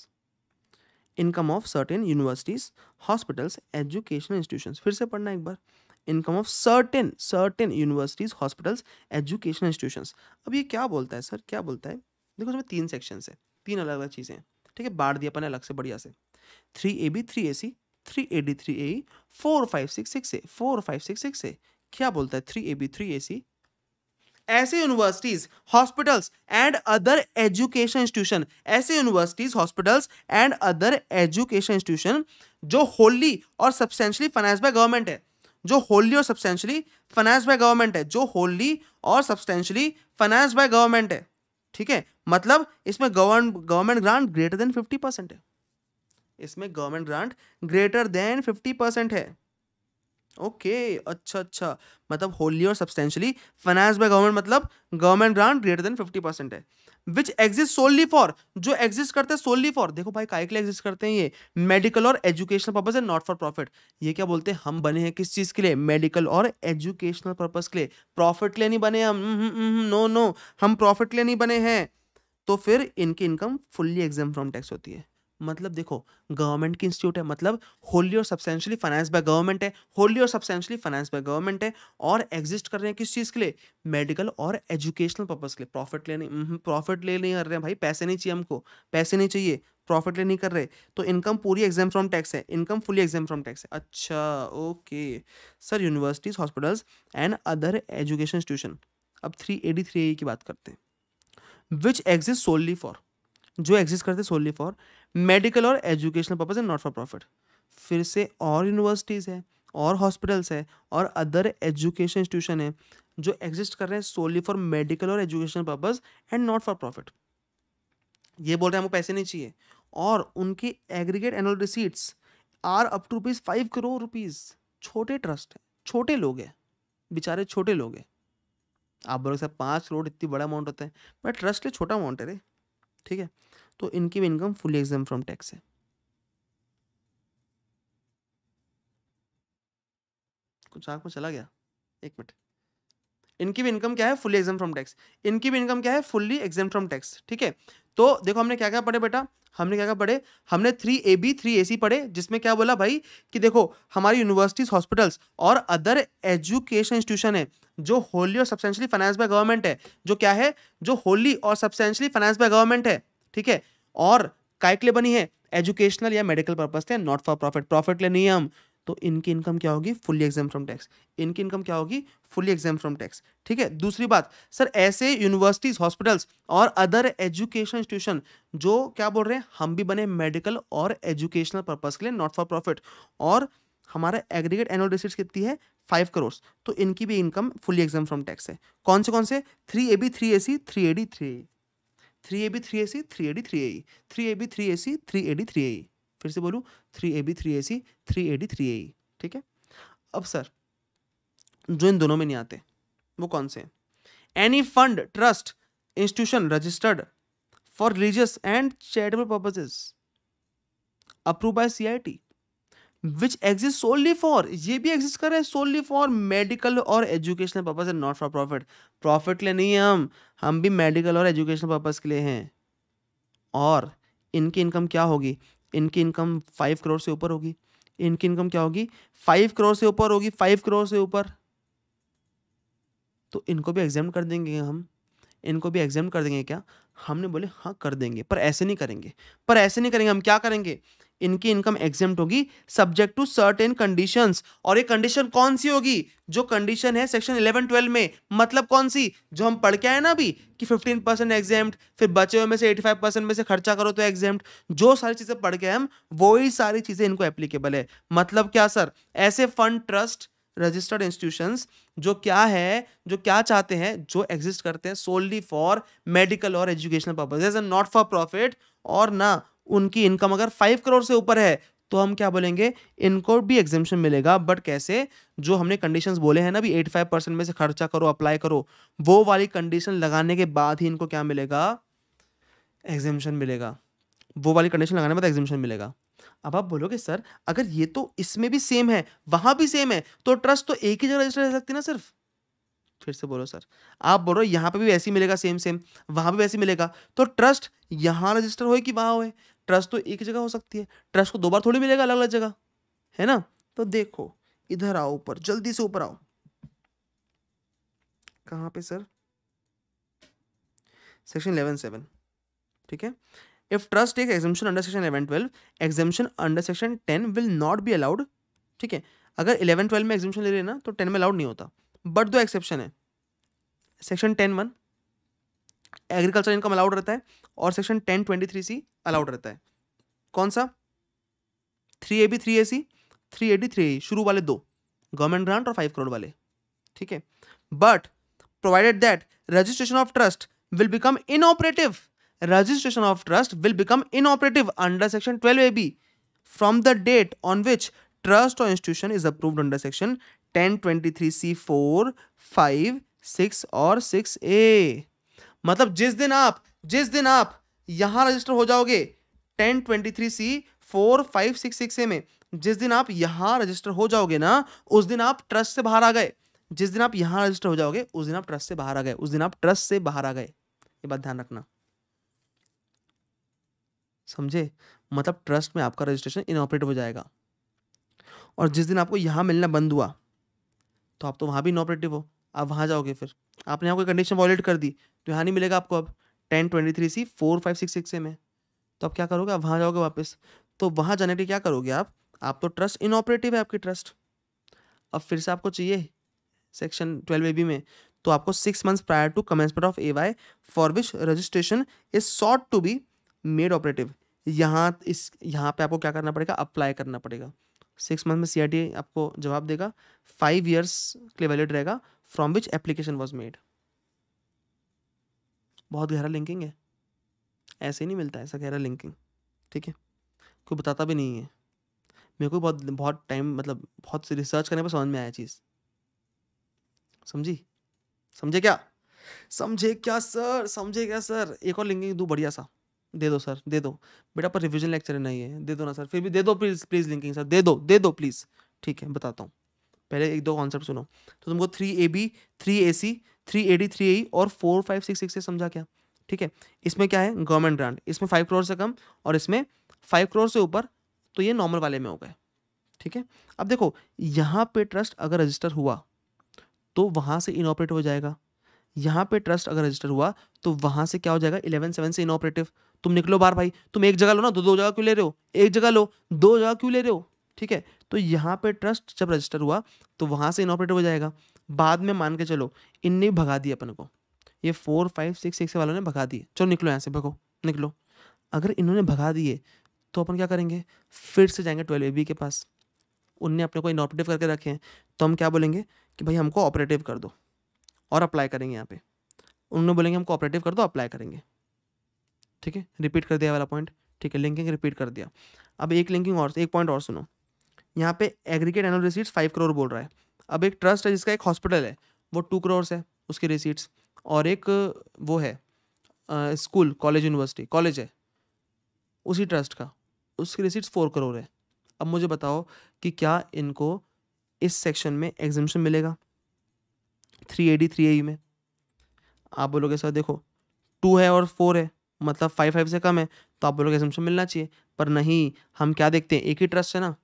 [SPEAKER 1] income of certain universities hospitals education institutions फिर से पढ़ना एक बार income of certain certain universities hospitals education institutions अब ये क्या बोलता है सर क्या बोलता है देखो इसमें तीन सेक्शन है तीन अलग अलग चीज़ें हैं ठीक है बाढ़ दिया अपने अलग से बढ़िया से three A B three A C three A D three A four five six six A four five six six A क्या बोलता है three A B three A C ऐसे universities hospitals and other education institution ऐसे universities hospitals and other education institution जो wholly और substantially finance by government है जो wholly और सब्सटेंशली फाइनेंस बाय गवर्नमेंट है जो होली और सब्सटेंशली फाइनेंस बाय गवर्नमेंट है ठीक है मतलब इसमें govern government grant greater than fifty percent है इसमें government grant greater than fifty percent है ओके okay, अच्छा अच्छा मतलब होली और सब्सटेंशली फाइनेंस बाय गवर्नमेंट मतलब government grant greater than fifty percent है विच एग्जिस्ट सोनली फॉर जो एग्जिस्ट करते हैं सोनली फॉर देखो भाई काय के लिए एग्जिस्ट करते हैं ये मेडिकल और एजुकेशनल पर्पज है नॉट फॉर प्रॉफिट ये क्या बोलते हैं हम बने हैं किस चीज़ के लिए मेडिकल और एजुकेशनल पर्पज के लिए प्रॉफिट लिए नहीं बने हम नो हम्म, नो हम्म, हम्म, हम प्रॉफिट लिए नहीं बने हैं तो फिर इनकी income fully exempt from tax होती है मतलब देखो गवर्नमेंट की इंस्टीट्यूट है मतलब होली और सब्सटेंशली फाइनेंस बाय गवर्नमेंट है होली और सब्सटेंशली फाइनेंस बाय गवर्नमेंट है और एग्जिस्ट कर रहे हैं किस चीज़ के लिए मेडिकल और एजुकेशनल पर्पज़ के लिए प्रॉफिट लेने प्रॉफिट ले नहीं कर रहे हैं भाई पैसे नहीं चाहिए हमको पैसे नहीं चाहिए प्रॉफिट ले नहीं कर रहे तो इनकम पूरी एग्जाम फ्रॉम टैक्स है income fully exam from tax है अच्छा okay sir universities hospitals and other education institution अब थ्री एडी थ्री की बात करते हैं विच एग्जिस्ट सोनली फॉर जो एग्जिस्ट करते सोनली फॉर मेडिकल और educational purpose and not for profit फिर से और यूनिवर्सिटीज़ है और हॉस्पिटल्स है और अदर एजुकेशन इंस्टीट्यूशन है जो एग्जिस्ट कर रहे हैं सोनली फॉर मेडिकल और educational purpose and not for profit ये बोल रहे हैं हमको पैसे नहीं चाहिए और उनकी aggregate annual receipts are up to rupees five crore rupees छोटे ट्रस्ट हैं छोटे लोग हैं बेचारे छोटे लोग हैं आप बोलोगे सर पाँच करोड़ इतनी बड़ा अमाउंट होता है बट ट्रस्ट छोटा अमाउंट है रे ठीक है तो इनकी भी income fully exam from tax है कुछ आग में चला गया एक मिनट इनकी भी इनकम क्या है फुली एग्जाम फ्रॉम टैक्स इनकी भी इनकम क्या है फुली एग्जाम फ्रॉम टैक्स ठीक है तो देखो हमने क्या क्या पढ़े बेटा हमने क्या क्या पढ़े हमने three A B three A C पढ़े जिसमें क्या बोला भाई कि देखो हमारी यूनिवर्सिटीज हॉस्पिटल्स और अदर एजुकेशन इंस्टीट्यूशन है जो होली और सब्सटेंशली फाइनेंस बाय गवर्नमेंट है जो क्या है जो होली और सब्सटेंशली फाइनेंस बाय गवर्नमेंट है ठीक है और काय के लिए बनी है एजुकेशनल या मेडिकल पर्पज थे नॉट फॉर प्रॉफिट प्रॉफिट ले नहीं हम तो इनकी इनकम क्या होगी फुली एग्जाम फ्रॉम टैक्स इनकी इनकम क्या होगी फुली एग्जाम फ्रॉम टैक्स ठीक है दूसरी बात सर ऐसे यूनिवर्सिटीज हॉस्पिटल्स और अदर एजुकेशन इंस्टीट्यूशन जो क्या बोल रहे हैं हम भी बने मेडिकल और एजुकेशनल पर्पज के लिए नॉट फॉर प्रॉफिट और हमारा एग्रीगेट एनुअल रिसिट्स कितनी है फाइव करोर्स तो इनकी भी income fully exam from tax है कौन से कौन से three A B three A C three A D three A three A B three A C three A D three A three A B three A C three A D three A फिर से बोलूँ three A B three A C three A D three A ठीक है अब sir जो इन दोनों में नहीं आते वो कौन से हैं any fund trust institution registered for religious and charitable purposes approve by C I T which exist solely for ये भी एग्जिस्ट कर रहे हैं सोनली फॉर मेडिकल और educational purpose and not for profit profit के लिए नहीं है हम हम भी मेडिकल और एजुकेशनल पर्पज के लिए हैं और इनकी इनकम क्या होगी इनकी इनकम फाइव करोड़ से ऊपर होगी इनकी इनकम क्या होगी फाइव करोड़ से ऊपर होगी फाइव करोड़ से ऊपर तो इनको भी एग्जाम कर देंगे हम इनको भी एग्जाम कर देंगे क्या हमने बोले हाँ कर देंगे पर ऐसे नहीं करेंगे पर ऐसे नहीं करेंगे हम क्या करेंगे इनकी इनकम एग्जाम होगी सब्जेक्ट टू सर्टेन कंडीशंस और ये कंडीशन कौन सी होगी जो कंडीशन है सेक्शन 11 12 में मतलब कौन सी जो हम पढ़ के आए ना अभी कि 15 परसेंट एग्जाम फिर बचे हुए में से 85 परसेंट में से खर्चा करो तो एग्जाम जो सारी चीज़ें पढ़ के हम वही सारी चीज़ें इनको एप्लीकेबल है मतलब क्या सर ऐसे फंड ट्रस्ट रजिस्टर्ड इंस्टीट्यूशंस जो क्या है जो क्या चाहते हैं जो एग्जिस्ट करते हैं सोलली फॉर मेडिकल और educational purpose and not for profit और ना उनकी इनकम अगर फाइव करोड़ से ऊपर है तो हम क्या बोलेंगे इनको भी एग्जामेशन मिलेगा बट कैसे जो हमने कंडीशंस बोले हैं ना भी एटी फाइव परसेंट में से खर्चा करो अप्लाई करो वो वाली कंडीशन लगाने के बाद ही इनको क्या मिलेगा एग्जामेशन मिलेगा वो वाली कंडीशन लगाने के बाद एग्जामेशन मिलेगा अब आप बोलोगे सर अगर ये तो इसमें भी सेम है वहां भी सेम है तो ट्रस्ट तो एक ही जगह रजिस्टर रह सकती है ना सिर्फ फिर से बोलो सर आप बोलो यहां पे भी वैसे ही मिलेगा सेम सेम वहां भी वैसे मिलेगा तो ट्रस्ट यहां रजिस्टर हो कि वहां हो ट्रस्ट तो एक जगह हो सकती है ट्रस्ट को दो बार थोड़ी मिलेगा अलग अलग जगह है ना तो देखो इधर आओ ऊपर जल्दी से ऊपर आओ कहां पे सर सेक्शन इलेवन सेवन ठीक है if trust take exemption under section eleven twelve exemption under section ten will not be allowed ठीक है अगर इलेवन ट्वेल्व में एग्जामेशन ले रहे ना तो टेन में अलाउड नहीं होता बट दो एक्सेप्शन है section ten one agriculture income allowed रहता है और section ten twenty three C allowed रहता है कौन सा three A B three A C three A D three A शुरू वाले दो गवर्नमेंट ग्रांट और फाइव करोड़ वाले ठीक है but provided that registration of trust will become inoperative registration of trust will become inoperative under section 12ab from the date on which trust or institution is approved under section 1023c4 5 6 और 6a मतलब जिस दिन आप जिस दिन आप यहां register हो जाओगे 1023c five six six A में जिस दिन आप यहां रजिस्टर हो जाओगे ना उस दिन आप ट्रस्ट से बाहर आ गए जिस दिन आप यहां रजिस्टर हो जाओगे उस दिन आप ट्रस्ट से बाहर आ गए उस दिन आप ट्रस्ट से बाहर आ गए ये बात ध्यान रखना समझे मतलब ट्रस्ट में आपका रजिस्ट्रेशन इनऑपरेट हो जाएगा और जिस दिन आपको यहाँ मिलना बंद हुआ तो आप तो वहाँ भी इनऑपरेटिव हो आप वहाँ जाओगे फिर आपने यहाँ कोई कंडीशन वॉलेट कर दी तो यहाँ नहीं मिलेगा आपको अब ten twenty three C four five six six A में तो आप क्या करोगे आप वहाँ जाओगे वापस तो वहाँ जाने के लिए क्या करोगे आप आप तो ट्रस्ट इनऑपरेटिव है आपकी ट्रस्ट अब फिर से आपको चाहिए सेक्शन ट्वेल्व ए बी में तो आपको six months prior to commencement of A Y for which registration is sought to be made operative यहाँ इस यहाँ पे आपको क्या करना पड़ेगा अप्लाई करना पड़ेगा सिक्स मंथ में सी आपको जवाब देगा फाइव ईयर्स के लिए वैलिड रहेगा from which application was made बहुत गहरा लिंकिंग है ऐसे ही नहीं मिलता ऐसा गहरा लिंकिंग ठीक है कोई बताता भी नहीं है मेरे को बहुत बहुत टाइम मतलब बहुत रिसर्च करने पर समझ में आया चीज़ समझी समझे क्या समझे क्या सर समझे क्या सर एक और लिंकिंग दो बढ़िया सा दे दो सर दे दो बेटा पर रिविजन लेक्चर नहीं है दे दो ना सर फिर भी दे दो प्लीज़ प्लीज़ लिंकिंग सर दे दो दे दो प्लीज़ ठीक है बताता हूँ पहले एक दो कॉन्सेप्ट सुनो तो तुमको three A B three A C three A D three A और फोर फाइव सिक्स सिक्स से समझा क्या ठीक है इसमें क्या है गवर्नमेंट ग्रांट इसमें फाइव करोड़ से कम और इसमें फाइव करोड़ से ऊपर तो ये नॉर्मल वाले में हो गए ठीक है अब देखो यहाँ पे ट्रस्ट अगर रजिस्टर हुआ तो वहाँ से इनऑपरेट हो जाएगा यहाँ पे ट्रस्ट अगर रजिस्टर हुआ तो वहाँ से क्या हो जाएगा इलेवन सेवन से इनऑपरेटिव तुम निकलो बार भाई तुम एक जगह लो ना दो दो जगह क्यों ले रहे हो एक जगह लो दो जगह क्यों ले रहे हो ठीक है तो यहाँ पे ट्रस्ट जब रजिस्टर हुआ तो वहाँ से इनऑपरेटिव हो जाएगा बाद में मान के चलो इनने भगा दिया अपन को ये फोर फाइव सिक्स सिक्स वालों ने भगा दिए चलो निकलो यहाँ से भगो निकलो अगर इन्होंने भगा दिए तो अपन क्या करेंगे फिर से जाएंगे ट्वेल्व ए बी के पास उनने अपने को इनऑपरेटिव करके रखे हैं तो हम क्या बोलेंगे कि भाई हमको ऑपरेटिव कर दो और अप्लाई करेंगे यहाँ पे उन्होंने बोलेंगे हम कॉपरेटिव कर दो अप्लाई करेंगे ठीक है रिपीट कर दिया वाला पॉइंट ठीक है लिंकिंग रिपीट कर दिया अब एक लिंकिंग और एक पॉइंट और सुनो यहाँ पे aggregate annual receipts five crore बोल रहा है अब एक ट्रस्ट है जिसका एक हॉस्पिटल है वो टू करोड़ है उसकी रिसीट्स और एक वो है स्कूल कॉलेज यूनिवर्सिटी कॉलेज है उसी ट्रस्ट का उसकी रिसीट्स फोर करोड़ है अब मुझे बताओ कि क्या इनको इस सेक्शन में एग्जिबिशन मिलेगा three A D three A में आप बोलोगे सर देखो टू है और फोर है मतलब फाइव फाइव से कम है तो आप बोलोगे एजम्पन मिलना चाहिए पर नहीं हम क्या देखते हैं एक ही ट्रस्ट है ना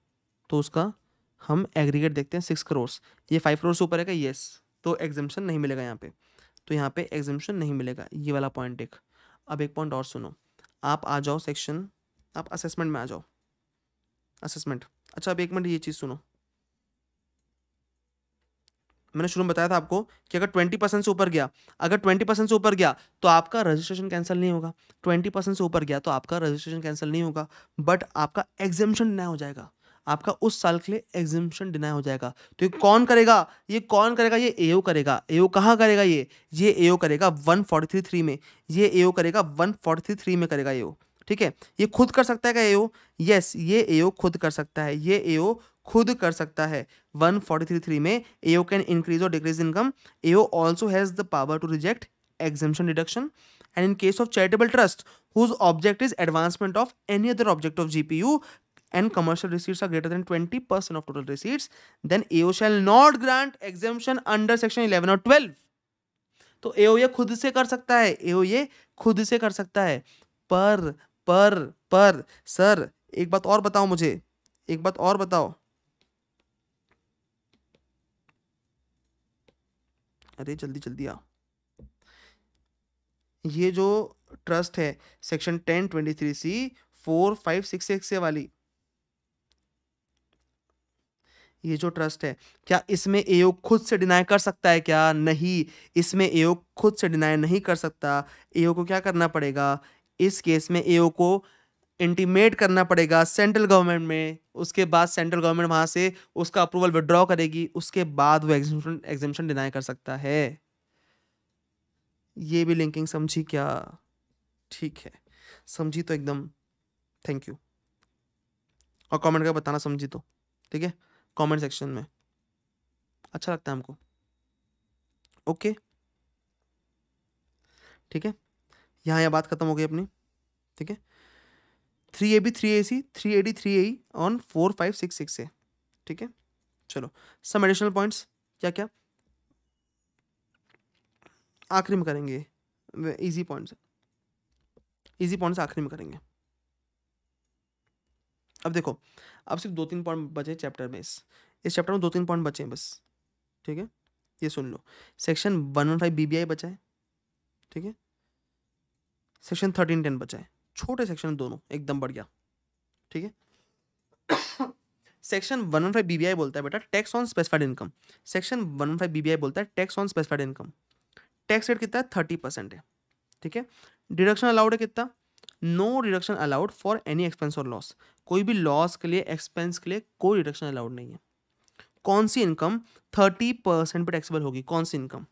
[SPEAKER 1] तो उसका हम एग्रीगेट देखते हैं सिक्स करोर्स ये फाइव करोर्स से ऊपर है क्या येस तो एग्जामेशन नहीं मिलेगा यहाँ पे तो यहाँ पे एग्जामेशन नहीं मिलेगा ये वाला पॉइंट एक अब एक पॉइंट और सुनो आप आ जाओ सेक्शन आप असेसमेंट में आ जाओ असेसमेंट अच्छा अब एक मिनट ये चीज़ सुनो मैंने शुरू में बताया था आपको कि अगर ट्वेंटी परसेंट से ऊपर गया अगर ट्वेंटी परसेंट से ऊपर गया तो आपका रजिस्ट्रेशन कैंसिल नहीं होगा ट्वेंटी परसेंट से ऊपर गया तो आपका रजिस्ट्रेशन कैंसिल नहीं होगा बट आपका एग्जामेशन डिनाई हो जाएगा आपका उस साल के लिए एग्जामेशन डिनाई हो जाएगा तो ये कौन करेगा ये कौन करेगा ये ए करेगा ए कहाँ करेगा ये ये ए करेगा वन फोर्टी थ्री में ये ए करेगा वन फोर्टी थ्री में करेगा ये ठीक है ये खुद कर सकता है क्या ए यस ये ए खुद कर सकता है ये ए खुद कर सकता है वन फोर्टी थ्री थ्री में ए ओ कैन इंक्रीज और decrease income A O also has the power to reject exemption deduction and in case of charitable trust whose object is advancement of any other object of G P U receipts are greater than twenty percent of total receipts receipts, then shall not grant exemption under section eleven और twelve तो AO ये खुद से कर सकता है ओ ये खुद से कर सकता है पर पर पर सर एक बात और बताओ मुझे एक बात और बताओ अरे जल्दी जल्दी आ ये जो ट्रस्ट है section ten twenty three C four five six six वाली ये जो ट्रस्ट है क्या इसमें एओ खुद से डिनाई कर सकता है क्या नहीं इसमें एओ खुद से डिनाई नहीं कर सकता एओ को क्या करना पड़ेगा इस केस में एओ को इंटीमेट करना पड़ेगा सेंट्रल गवर्नमेंट में उसके बाद सेंट्रल गवर्नमेंट वहाँ से उसका अप्रूवल विड्रॉ करेगी उसके बाद वो एग्जामेशन एग्जामेशन डिनाई कर सकता है ये भी लिंकिंग समझी क्या ठीक है समझी तो एकदम थैंक यू और कमेंट करके बताना समझी तो ठीक है कमेंट सेक्शन में अच्छा लगता है हमको ओके ठीक है यहाँ यह बात ख़त्म हो गई अपनी ठीक है three A B three A C three A D three A on four five six six A ठीक है चलो सम एडिशनल पॉइंट्स क्या क्या आखिरी में करेंगे इजी पॉइंट्स इजी पॉइंट्स आखिरी में करेंगे अब देखो अब सिर्फ दो तीन पॉइंट बचे चैप्टर में इस इस चैप्टर में दो तीन पॉइंट बचे हैं बस ठीक है ये सुन लो section one one five B B I बचा है ठीक है सेक्शन थर्टीन टेन बचा है छोटे सेक्शन दोनों एकदम बढ़िया ठीक है section one one five BBI बोलता है बेटा tax on specified income section one one five BBI बोलता है tax on specified income tax rate कितना है थर्टी परसेंट है ठीक है डिडक्शन अलाउड है कितना no deduction allowed for any expense और लॉस कोई भी लॉस के लिए एक्सपेंस के लिए कोई डिडक्शन अलाउड नहीं है कौन सी इनकम थर्टी परसेंट पर टैक्सेबल होगी कौन सी income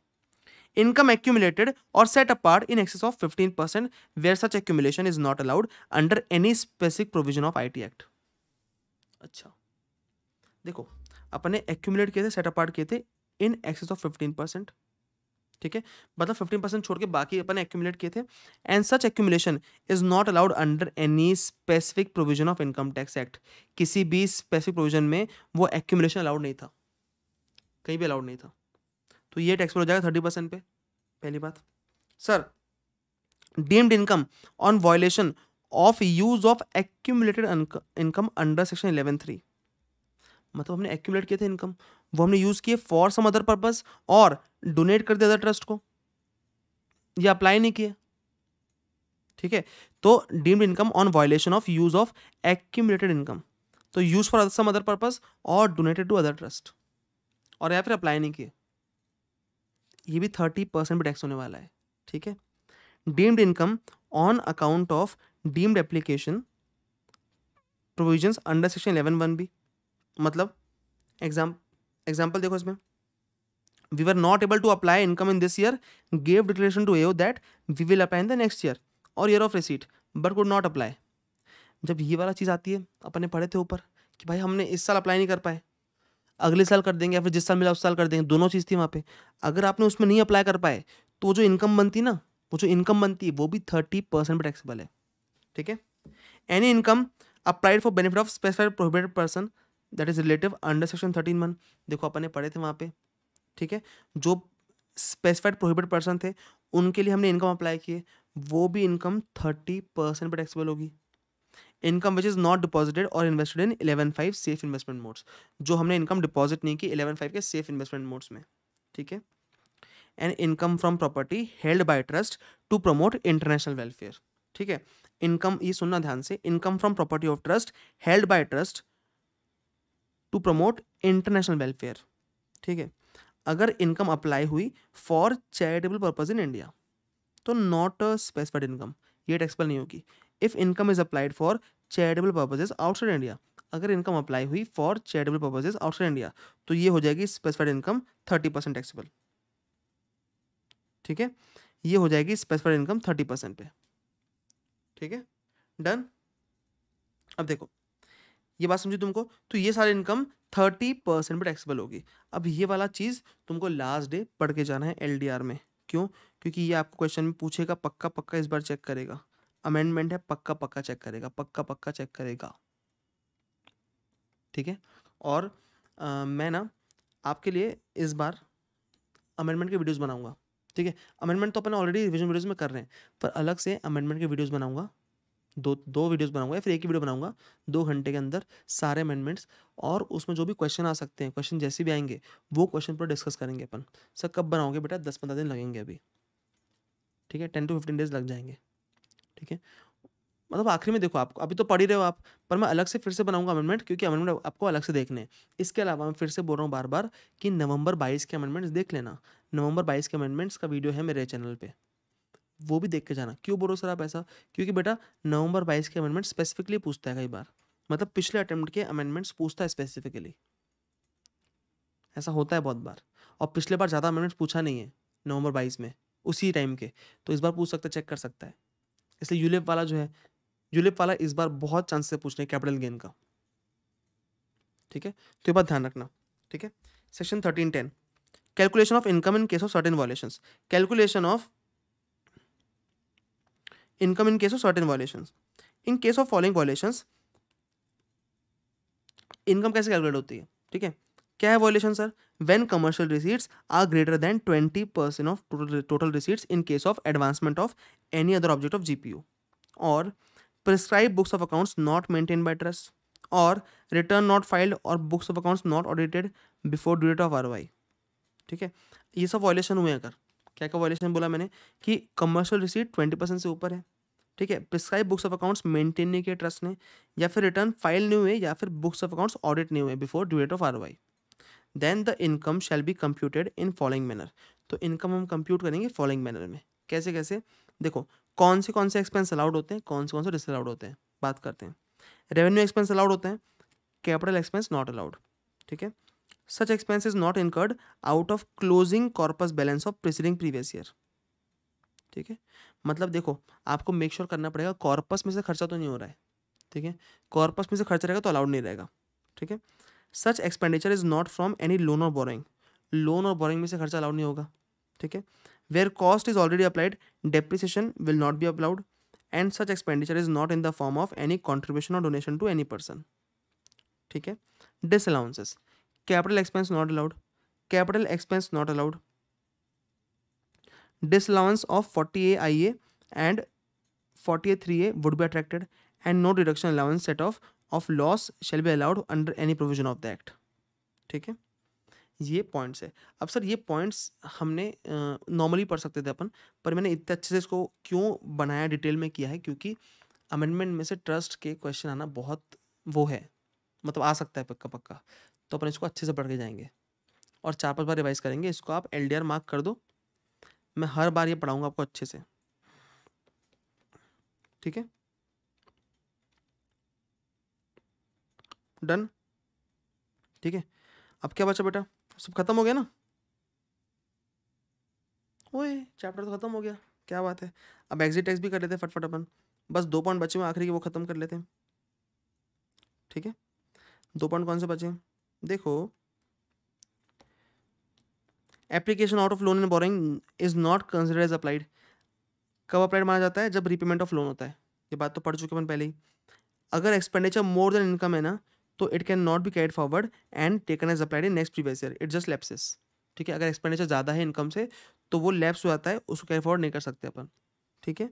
[SPEAKER 1] income accumulated or set apart in excess of 15% where such accumulation is not allowed under any specific provision of IT Act. अच्छा देखो अपने एक्यूमुलेट किए थे सेट अपार्ट किए थे in excess of fifteen percent ठीक है मतलब फिफ्टीन परसेंट छोड़ के बाकी अपने एक्यूमुलेट किए थे and such accumulation is not allowed under any specific provision of income tax act किसी भी स्पेसिफिक प्रोविजन में वो एक्यूमुलेशन अलाउड नहीं था कहीं भी अलाउड नहीं था तो ये टैक्स हो जाएगा थर्टी परसेंट पे पहली बात sir deemed income on violation of use of accumulated income under section eleven three मतलब हमने एक्यूमुलेट किए थे इनकम वो हमने यूज़ किए फॉर सम अदर पर्पज और डोनेट कर दिया था ट्रस्ट को या अप्लाई नहीं किया ठीक है तो deemed income on violation of use of accumulated income तो use for some other purpose और डोनेटेड टू अदर ट्रस्ट और या फिर अप्लाई नहीं किए ये भी थर्टी परसेंट टैक्स होने वाला है ठीक है deemed income on account of deemed application provisions under section eleven one भी मतलब एग्जाम एग्जाम्पल देखो इसमें we are not able to apply income in this year gave declaration to AO that we will apply in the next year और year of receipt but could not apply जब ये वाला चीज़ आती है अपने पढ़े थे ऊपर कि भाई हमने इस साल अप्लाई नहीं कर पाए अगले साल कर देंगे या फिर जिस साल मिला उस साल कर देंगे दोनों चीज़ थी वहाँ पे अगर आपने उसमें नहीं अप्लाई कर पाए तो वो जो इनकम बनती ना वो जो इनकम बनती है वो भी थर्टी परसेंट टैक्सेबल है ठीक है any income applied for benefit of specified prohibited person that is relative under section thirteen one देखो अपन ने पढ़े थे वहाँ पे ठीक है जो स्पेसिफाइड प्रोहिबिटेड पर्सन थे उनके लिए हमने इनकम अप्लाई किए वो भी इनकम थर्टी परसेंट पर टैक्सेबल होगी income which is not deposited और invested in eleven five safe investment modes जो हमने इनकम डिपॉजिट नहीं की इलेवन फाइव के सेफ इन्वेस्टमेंट मोड्स में ठीक है and income from property held by trust to promote international welfare ठीक है इनकम ये सुनना ध्यान से income from property of trust held by trust to promote international welfare ठीक है अगर इनकम अप्लाई हुई for charitable purpose in India तो नॉट स्पेसिफाइड इनकम ये टैक्सपल नहीं होगी if income is applied for charitable purposes outside India अगर income apply हुई for charitable purposes outside India तो ये हो जाएगी specified income thirty percent taxable ठीक है ये हो जाएगी स्पेसिफाइड इनकम थर्टी परसेंट पे ठीक है डन अब देखो ये बात समझी तुमको तो ये सारी इनकम थर्टी परसेंट पर टैक्सीबल होगी अब ये वाला चीज़ तुमको लास्ट डे पढ़ के जाना है एल में क्यों क्योंकि ये आपको क्वेश्चन में पूछेगा पक्का पक्का इस बार चेक करेगा अमेंडमेंट है पक्का पक्का चेक करेगा पक्का पक्का चेक करेगा ठीक है और आ, मैं ना आपके लिए इस बार अमेंडमेंट के वीडियोस बनाऊंगा ठीक है अमेंडमेंट तो अपन ऑलरेडी रिविजन वीडियोस में कर रहे हैं पर अलग से अमेंडमेंट के वीडियोस बनाऊंगा दो दो वीडियोस बनाऊंगा या फिर एक ही वीडियो बनाऊंगा दो घंटे के अंदर सारे अमेंडमेंट्स और उसमें जो भी क्वेश्चन आ सकते हैं क्वेश्चन जैसे भी आएंगे वो क्वेश्चन पर डिस्कस करेंगे अपन सर कब बनाओगे बेटा दस पंद्रह दिन लगेंगे अभी ठीक है टेन टू फिफ्टीन डेज लग जाएंगे ठीक है मतलब आखिरी में देखो आप अभी तो पढ़ ही रहे हो आप पर मैं अलग से फिर से बनाऊंगा अमेंडमेंट क्योंकि अमेंडमेंट आपको अलग से देखने हैं इसके अलावा मैं फिर से बोल रहा हूँ बार बार कि नवंबर बाईस के अमेंडमेंट्स देख लेना नवंबर बाईस के अमेंडमेंट्स का वीडियो है मेरे चैनल पर वो भी देख के जाना क्यों बोलो सर आप ऐसा क्योंकि बेटा नवंबर बाईस के अमेंडमेंट स्पेसिफिकली पूछता है कई बार मतलब पिछले अटैम्प्ट के अमेंडमेंट्स पूछता है स्पेसिफिकली ऐसा होता है बहुत बार और पिछले बार ज़्यादा अमेंडमेंट्स पूछा नहीं है नवंबर बाईस में उसी टाइम के तो इस बार पूछ सकता है चेक कर सकता है इसलिए यूलिप वाला जो है यूलिप वाला इस बार बहुत चांस से पूछ रहे हैं कैपिटल गेन का ठीक है तो ये बात ध्यान रखना ठीक है section thirteen ten calculation of income in case of certain violation calculation of income in case of certain violation in case of following violation income कैसे कैलकुलेट होती है ठीक है क्या है violation sir when commercial receipts are greater than twenty percent of total receipts in case of advancement of any other object of GPU और prescribe books of accounts not maintain by trust और return not filed और books of accounts not audited before ड्यूरेट of R ठीक है ये सब violation हुए अगर क्या क्या वॉल्यूशन बोला मैंने कि कमर्शियल रिसीट ट्वेंटी परसेंट से ऊपर है ठीक है prescribe books of accounts maintain नहीं किए ट्रस्ट ने या फिर रिटर्न फाइल नहीं हुए या फिर बुक्स ऑफ अकाउंट्स ऑडिट नहीं हुए बिफोर ड्यूरेट of R Y then the income shall be computed in following manner तो इनकम हम कंप्यूट करेंगे फॉलोइंग मैनर में कैसे कैसे देखो कौन से कौन से एक्सपेंस अलाउड होते हैं कौन से कौन से डिस अलाउड होते हैं बात करते हैं रेवेन्यू एक्सपेंस अलाउड होते हैं कैपिटल एक्सपेंस नॉट अलाउड ठीक है such expense is not incurred out of closing corpus balance of preceding previous year ठीक है मतलब देखो आपको मेक श्योर sure करना पड़ेगा कॉर्पस में से खर्चा तो नहीं हो रहा है ठीक है कॉर्पस में से खर्चा रहेगा तो अलाउड नहीं रहेगा ठीक है such expenditure is not from any loan और बोरिंग लोन और बोरिंग में से खर्चा अलाउड नहीं होगा ठीक है where cost is already applied depreciation will not be allowed and such expenditure is not in the form of any contribution और डोनेशन टू एनी पर्सन ठीक है allowances capital expense not allowed capital expense not allowed disallowance of I A and forty A three A would be attracted and no deduction allowance set off of loss shall be allowed under any provision of the act ठीक है ये points है अब sir ये points हमने normally पढ़ सकते थे अपन पर मैंने इतने अच्छे से इसको क्यों बनाया डिटेल में किया है क्योंकि अमेंडमेंट में से ट्रस्ट के क्वेश्चन आना बहुत वो है मतलब आ सकता है पक्का पक्का तो अपन इसको अच्छे से पढ़ के जाएंगे और चार पांच बार रिवाइज करेंगे इसको आप एल मार्क कर दो मैं हर बार ये पढ़ाऊँगा आपको अच्छे से ठीक है डन ठीक है अब क्या बचा बेटा सब खत्म हो गया ना ओए चैप्टर तो खत्म हो गया क्या बात है अब एग्जिट टैक्स भी कर लेते हैं फटफट अपन बस दो पॉइंट बचे हुए आखिरी के वो ख़त्म कर लेते हैं ठीक है दो पॉइंट कौन से बचे हैं देखो application out of loan and borrowing is not consider as applied कब अप्लाइड माना जाता है जब रिपेमेंट ऑफ लोन होता है ये बात तो पढ़ चुके अपन पहले ही अगर एक्सपेंडिचर मोर देन इनकम है ना तो it can not be carried forward and taken as applied in next previous year it just lapses ठीक है अगर एक्सपेंडिचर ज़्यादा है इनकम से तो वो लैप्स हो जाता है उसको कैरी फॉरवर्ड नहीं कर सकते अपन ठीक है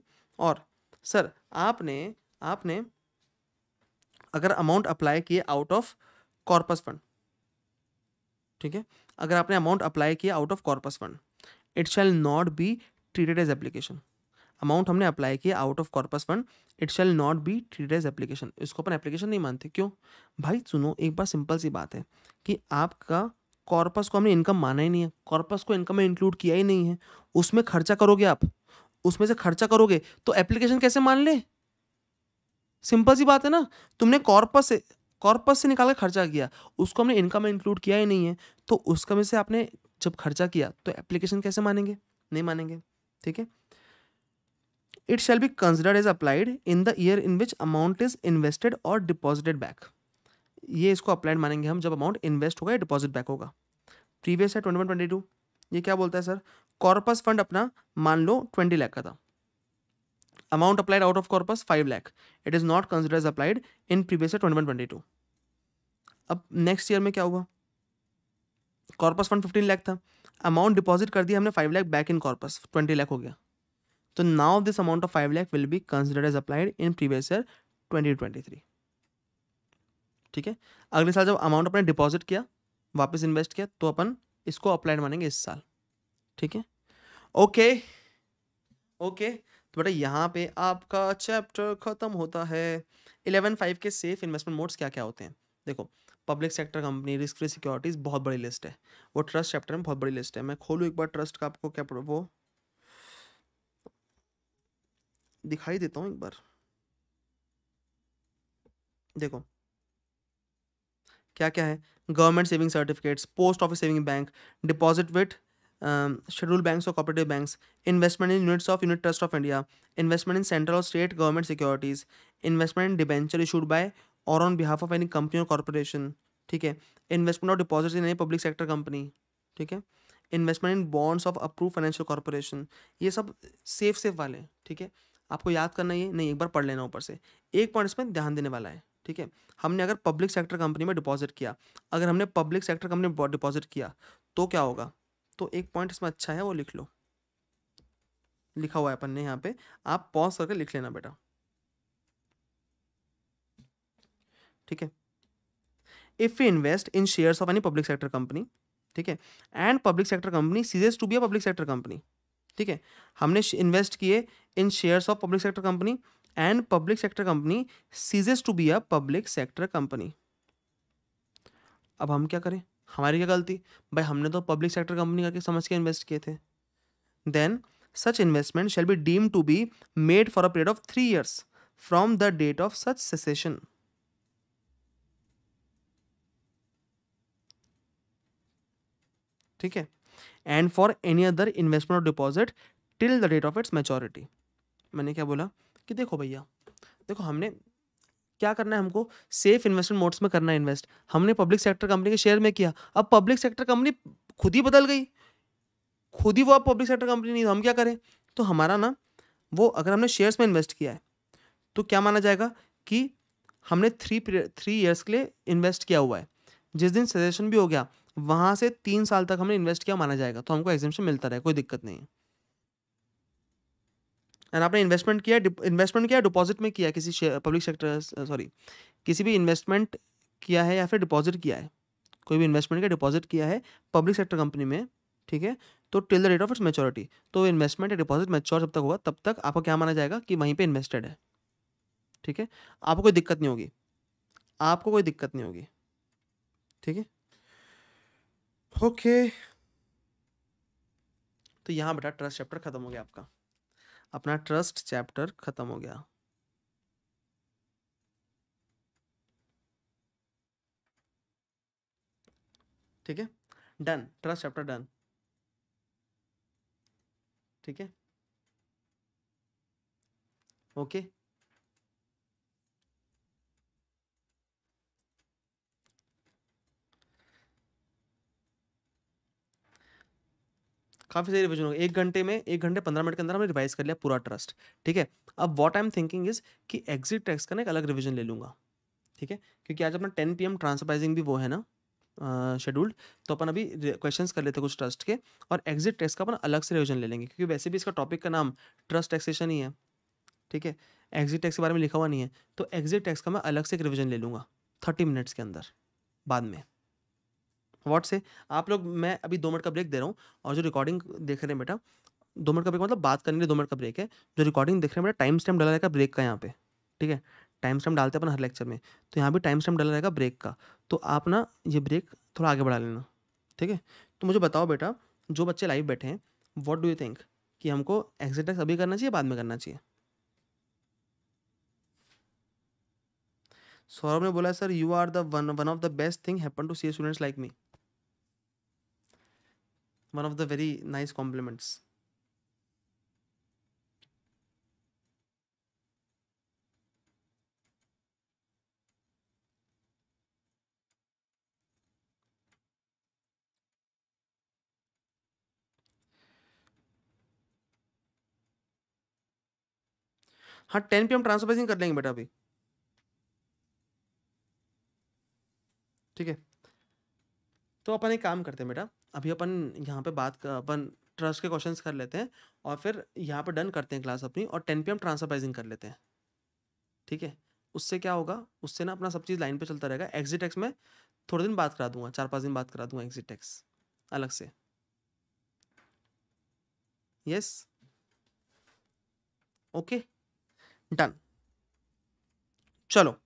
[SPEAKER 1] और सर आपने आपने अगर अमाउंट अप्लाई किए आउट ऑफ कॉर्पस फंड ठीक है अगर आपने अमाउंट अप्लाई किया out of corpus fund it shall not be treated as application amount हमने अप्लाई किया out of corpus fund it shall not be treated as application इसको अपन एप्लीकेशन नहीं मानते क्यों भाई सुनो एक बार सिंपल सी बात है कि आपका कॉर्पस को हमने इनकम माना ही नहीं है कॉर्पस को इनकम में इंक्लूड किया ही नहीं है उसमें खर्चा करोगे आप उसमें से खर्चा करोगे तो एप्लीकेशन कैसे मान ले सिंपल सी बात है ना तुमने कॉर्पस से कॉर्पस से निकाल कर खर्चा किया उसको हमने इनकम में इंक्लूड किया ही नहीं है तो उसका में से आपने जब खर्चा किया तो एप्लीकेशन कैसे मानेंगे नहीं मानेंगे ठीक है it shall be considered is applied in the year in which amount is invested और डिपॉजिटेड बैक ये इसको अप्लाइड मानेंगे हम जब अमाउंट इन्वेस्ट होगा या डिपॉजिट बैक होगा प्रीवियस है ट्वेंटी वन ट्वेंटी टू ये क्या बोलता है सर कॉर्पस फंड अपना मान लो ट्वेंटी लाख का था amount applied out of corpus five lakh it is not consider as applied in previous है ट्वेंटी वन ट्वेंटी टू अब नेक्स्ट ईयर में क्या हुआ कॉर्पस फंड फिफ्टीन लाख था अमाउंट डिपॉजिट कर दिया हमने five lakh back in corpus twenty lakh हो गया So तो now this amount of 5 lakh will be considered as applied in previous year 2023. ठीक है अगले साल जब अमाउंट अपने डिपॉजिट किया वापस इन्वेस्ट किया तो अपन इसको अप्लाइड मानेंगे इस साल ठीक है ओके ओके तो बेटा यहाँ पे आपका चैप्टर ख़त्म होता है इलेवन फाइव के सेफ इन्वेस्टमेंट मोड्स क्या क्या होते हैं देखो public sector company risk free securities बहुत बड़ी लिस्ट है वो ट्रस्ट चैप्टर में बहुत बड़ी लिस्ट है मैं खोलूँ एक बार ट्रस्ट का आपको क्या वो दिखाई देता हूँ एक बार देखो क्या क्या है government saving certificates post office saving bank deposit with schedule banks और cooperative banks investment in units of unit trust of India investment in central और state government securities investment in debenture issued by और on behalf of any company और corporation ठीक है investment और deposit in any public sector company ठीक है investment in bonds of approve financial corporation ये सब सेफ सेफ वाले ठीक है आपको याद करना ही नहीं एक बार पढ़ लेना ऊपर से एक पॉइंट इसमें ध्यान देने वाला है ठीक है हमने अगर पब्लिक सेक्टर कंपनी में डिपॉजिट किया अगर हमने पब्लिक सेक्टर कंपनी में डिपॉजिट किया तो क्या होगा तो एक पॉइंट इसमें अच्छा है वो लिख लो लिखा हुआ है अपन ने यहाँ पे आप पॉज करके लिख लेना बेटा ठीक है if you invest in shares of any public sector company ठीक है and public sector company ceases to be a public sector company ठीक है हमने इन्वेस्ट किए in shares of public sector company and public sector company ceases to be a public sector company अब हम क्या करें हमारी क्या गलती भाई हमने तो पब्लिक सेक्टर कंपनी करके समझ के इन्वेस्ट किए थे then such investment shall be deem to be made for a period of three years from the date of such cessation ठीक है and for any other investment और deposit till the date of its maturity मैंने क्या बोला कि देखो भैया देखो हमने क्या करना है हमको सेफ इन्वेस्टमेंट मोड्स में करना है इन्वेस्ट हमने पब्लिक सेक्टर कंपनी के शेयर में किया अब पब्लिक सेक्टर कंपनी खुद ही बदल गई खुद ही वो अब पब्लिक सेक्टर कंपनी नहीं तो हम क्या करें तो हमारा ना वो अगर हमने शेयर्स में इन्वेस्ट किया है तो क्या माना जाएगा कि हमने थ्री थ्री ईयर्स के लिए इन्वेस्ट किया हुआ है जिस दिन सजेशन भी हो गया वहाँ से तीन साल तक हमने इन्वेस्ट किया माना जाएगा तो हमको एग्जामेशन मिलता रहे कोई दिक्कत नहीं है एंड आपने इन्वेस्टमेंट किया इन्वेस्टमेंट किया डिपॉजिट में किया किसी पब्लिक सेक्टर सॉरी किसी भी इन्वेस्टमेंट किया है या फिर डिपॉजिट किया है कोई भी इन्वेस्टमेंट का डिपॉजिट किया है पब्लिक सेक्टर कंपनी में ठीक है तो till the rate of its maturity तो इन्वेस्टमेंट या डिपॉजिट मेच्योर जब तक होगा तब तक आपको क्या माना जाएगा कि वहीं पे इन्वेस्टेड है ठीक है आपको कोई दिक्कत नहीं होगी आपको कोई दिक्कत नहीं होगी ठीक है ओके तो यहाँ बेटा ट्रस्ट चैप्टर खत्म हो गया आपका अपना ट्रस्ट चैप्टर खत्म हो गया ठीक है डन ट्रस्ट चैप्टर डन ठीक है ओके काफ़ी सारी रिविजन होगा एक घंटे में एक घंटे पंद्रह मिनट के अंदर हमने रिवाइज कर लिया पूरा ट्रस्ट ठीक है अब what I am thinking is कि एग्जिट टैक्स का ना एक अलग रिविजन ले लूँगा ठीक है क्योंकि आज अपना टेन पी एम ट्रांसपाइजिंग भी वो है ना शेड्यूल्ड तो अपन अभी क्वेश्चन कर लेते कुछ ट्रस्ट के और एग्जिट टैक्स का अपन अलग से रिविजन ले लेंगे क्योंकि वैसे भी इसका टॉपिक का नाम ट्रस्ट टैक्सेशन ही है ठीक है एग्जिट टैक्स के बारे में लिखा हुआ नहीं है तो एग्जिट टैक्स का मैं अलग से एक रिविजन ले लूँगा थर्टी मिनट्स के अंदर बाद में व्हाट से आप लोग मैं अभी दो मिनट का ब्रेक दे रहा हूँ और जो रिकॉर्डिंग देख रहे हैं बेटा दो मिनट का ब्रेक मतलब बात करने के लिए दो मिनट का ब्रेक है जो रिकॉर्डिंग देख रहे हैं बेटा टाइम स्टैम्प डला रहेगा ब्रेक का यहाँ पे ठीक है टाइम स्टैम्प डालते हैं अपन हर लेक्चर में तो यहाँ भी टाइम स्टैम्प डला रहेगा ब्रेक का तो आप ना ये ब्रेक थोड़ा आगे बढ़ा लेना ठीक है तो मुझे बताओ बेटा जो बच्चे लाइव बैठे हैं वॉट डू यू थिंक कि हमको एग्जिट अभी करना चाहिए बाद में करना चाहिए सौरभ ने बोला sir you are the one one of the best thing happen to see students like me one of the very nice compliments हाँ टेन पे हम ट्रांसफर कर लेंगे बेटा अभी ठीक है तो अपन एक काम करते हैं बेटा अभी अपन यहाँ पे बात अपन ट्रस्ट के क्वेश्चंस कर लेते हैं और फिर यहाँ पर डन करते हैं क्लास अपनी और ten P M transfer pricing कर लेते हैं ठीक है उससे क्या होगा उससे ना अपना सब चीज़ लाइन पे चलता रहेगा एग्जिट टैक्स में थोड़े दिन बात करा दूंगा चार पाँच दिन बात करा दूंगा एग्जिट टैक्स अलग से यस ओके डन चलो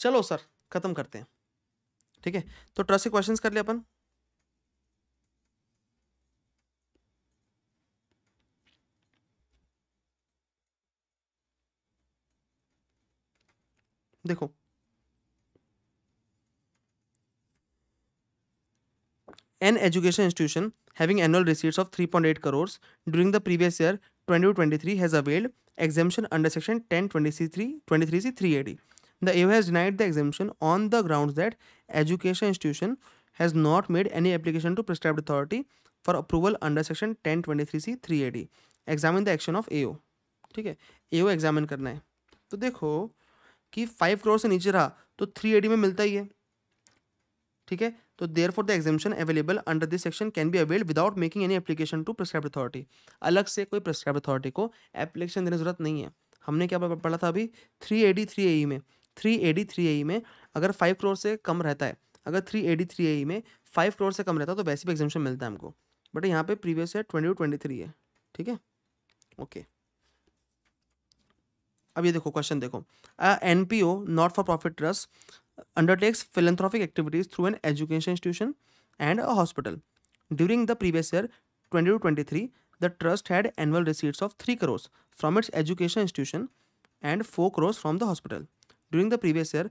[SPEAKER 1] चलो सर ख़त्म करते हैं ठीक है तो ट्रस्ट से क्वेश्चन कर ले अपन देखो an education institution having annual receipts of three point eight crores during the previous year three has availed exemption under section ten twenty C three twenty three C three eighty The AO has denied the exemption on the grounds that education institution has not made any application to prescribed authority for approval under section 1023C 3AD. Examine the action of AO. ठीक है AO examine करना है तो देखो कि five crore से नीचे रहा तो थ्री एडी में मिलता ही है ठीक है तो therefore the exemption available under this section can be availed without making any application to prescribe authority अलग से कोई प्रिस्क्राइब अथॉरिटी को एप्लीकेशन देने की जरूरत नहीं है हमने क्या पढ़ा था अभी three A D three A में थ्री एडी थ्री ए में अगर फाइव करोड़ से कम रहता है अगर थ्री एडी थ्री ए में फाइव करोड़ से कम रहता है तो वैसे भी एग्जामेशन मिलता है हमको बट यहाँ पे प्रीवियस है ट्वेंटी टू ट्वेंटी थ्री है ठीक है ओके अब ये देखो क्वेश्चन देखो N P O not for profit trust undertakes philanthropic activities through an education institution and a hospital during the previous year twenty two twenty three the trust had annual receipts of three crores from its education institution and four crores from the hospital During the previous year,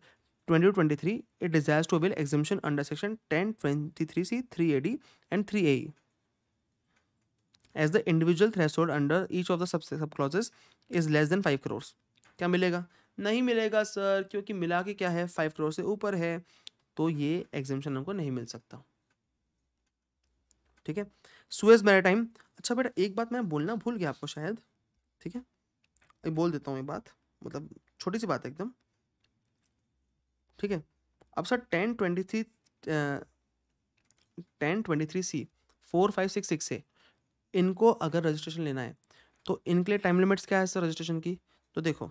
[SPEAKER 1] 2023, it desires to avail exemption under section 1023C 3AD and 3a As the individual threshold under each of the sub sub clauses is less than 5 crores. क्या मिलेगा नहीं मिलेगा sir क्योंकि मिला के क्या है five crore से ऊपर है तो ये एग्जामेशन हमको नहीं मिल सकता ठीक है सुएज मैराटाइम अच्छा बेटा एक बात मैं बोलना भूल गया आपको शायद ठीक है बोल देता हूँ ये बात मतलब छोटी सी बात है एकदम ठीक है अब sir ten twenty three ten twenty three C four five six six है इनको अगर रजिस्ट्रेशन लेना है तो इनके लिए टाइम लिमिट्स क्या है सर रजिस्ट्रेशन की तो देखो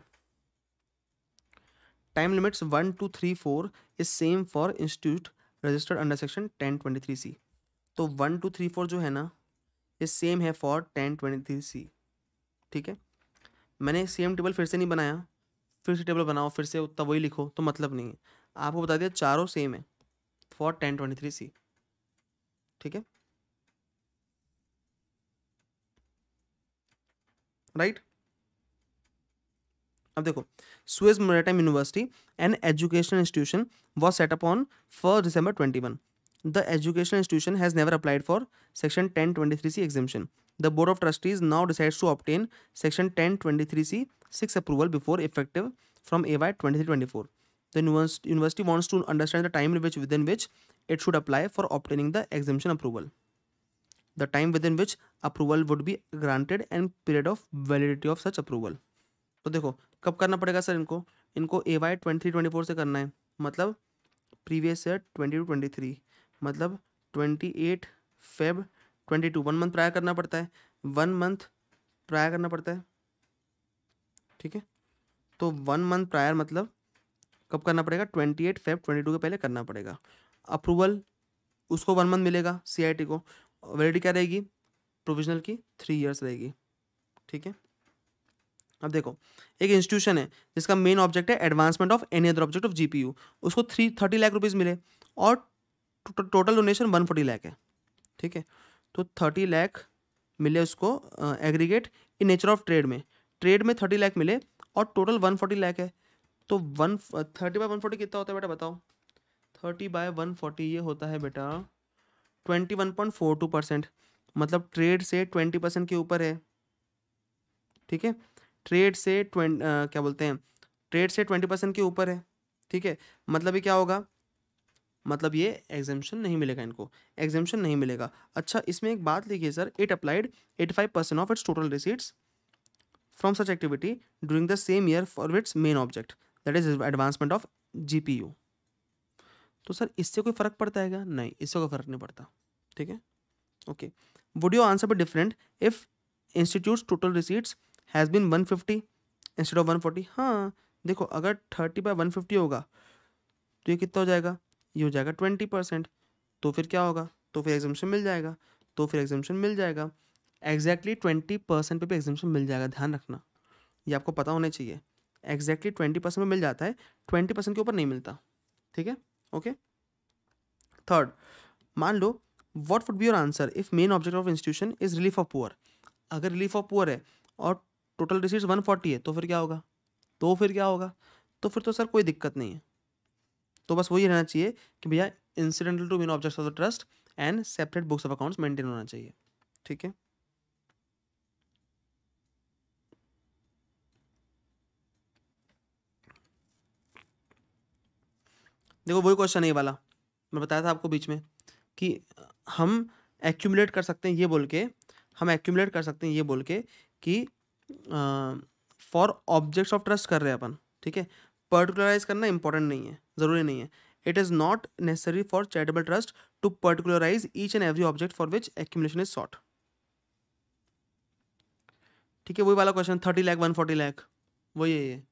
[SPEAKER 1] time limits one two three four is same for institute registered under section ten twenty three C तो वन टू थ्री फोर जो है ना ये सेम है for ten twenty three C ठीक है मैंने सेम टेबल फिर से नहीं बनाया फिर से टेबल बनाओ फिर से उतना वही लिखो तो मतलब नहीं है आपको बता दिया चारों सेम है for ten twenty three C ठीक है राइट अब देखो Swiss Maritime University and education institution was set up on first December twenty one the education institution has never applied for section ten twenty three C exemption the board of trustees now decides to obtain section ten twenty three C six approval before effective from A Y twenty three twenty four the university wants to understand the time in which within which it should apply for obtaining the exemption approval the time within which approval would be granted and period of validity of such approval तो देखो कब करना पड़ेगा sir इनको इनको A Y twenty three twenty four से करना है मतलब previous year twenty two twenty three मतलब twenty eight Feb twenty two one month prior करना पड़ता है वन मंथ प्रायर करना पड़ता है ठीक है तो वन मंथ प्रायर मतलब कब करना पड़ेगा twenty eight Feb twenty two के पहले करना पड़ेगा अप्रूवल उसको वन मंथ मिलेगा सीआईटी को वैलिडिटी क्या रहेगी प्रोविजनल की थ्री इयर्स रहेगी ठीक है अब देखो एक इंस्टीट्यूशन है जिसका मेन ऑब्जेक्ट है advancement of any other object of GPU उसको थ्री थर्टी लाख रुपीज़ मिले और total donation one forty lakh है ठीक है तो थर्टी लाख मिले उसको aggregate in nature of trade में ट्रेड में थर्टी लाख मिले और टोटल वन फोर्टी लाख है तो one thirty by one forty कितना होता है बेटा बताओ थर्टी बाय वन फोर्टी ये होता है बेटा twenty one point four two percent मतलब ट्रेड से ट्वेंटी परसेंट के ऊपर है ठीक है ट्रेड से ट्वेंट uh, क्या बोलते हैं ट्रेड से ट्वेंटी परसेंट के ऊपर है ठीक है मतलब ये क्या होगा मतलब ये एग्जेम्पन नहीं मिलेगा इनको एग्जेम्पन नहीं मिलेगा अच्छा इसमें एक बात लिखिए sir it applied eighty five percent of its total receipts from such activity during the same year for its main object that is advancement of you तो सर इससे कोई फ़र्क पड़ता है क्या नहीं इससे कोई फ़र्क नहीं पड़ता ठीक है ओके वुड यू आंसर भी different if institute total receipts has been one fifty instead of one forty हाँ देखो अगर थर्टी बाई वन फिफ्टी होगा तो ये कितना हो जाएगा ये हो जाएगा ट्वेंटी परसेंट तो फिर क्या होगा तो फिर एग्जामेशन मिल जाएगा तो फिर एग्जामेशन मिल जाएगा एग्जैक्टली ट्वेंटी परसेंट पर भी एग्जामेशन मिल जाएगा ध्यान रखना ये आपको पता होना चाहिए एग्जैक्टली ट्वेंटी परसेंट में मिल जाता है ट्वेंटी परसेंट के ऊपर नहीं मिलता ठीक है ओके थर्ड मान लो what would be your answer if main object of institution is relief of poor अगर रिलीफ ऑफ पुअर है और टोटल रिसीट्स वन फोर्टी है तो फिर क्या होगा तो फिर क्या होगा तो फिर तो सर कोई दिक्कत नहीं है तो बस वही रहना चाहिए कि भैया incidental to main object of the trust and separate books of accounts maintain होना चाहिए ठीक है देखो वही क्वेश्चन है वाला मैं बताया था आपको बीच में कि हम एक्यूमुलेट कर सकते हैं ये बोल के हम एक्यूमुलेट कर सकते हैं ये बोल के कि फॉर ऑब्जेक्ट्स ऑफ ट्रस्ट कर रहे हैं अपन ठीक है पर्टिकुलराइज करना इंपॉर्टेंट नहीं है ज़रूरी नहीं है it is not necessary for charitable trust to particularise each and every object for which accumulation is short ठीक है वही वाला question thirty lakh one forty lakh वही है ये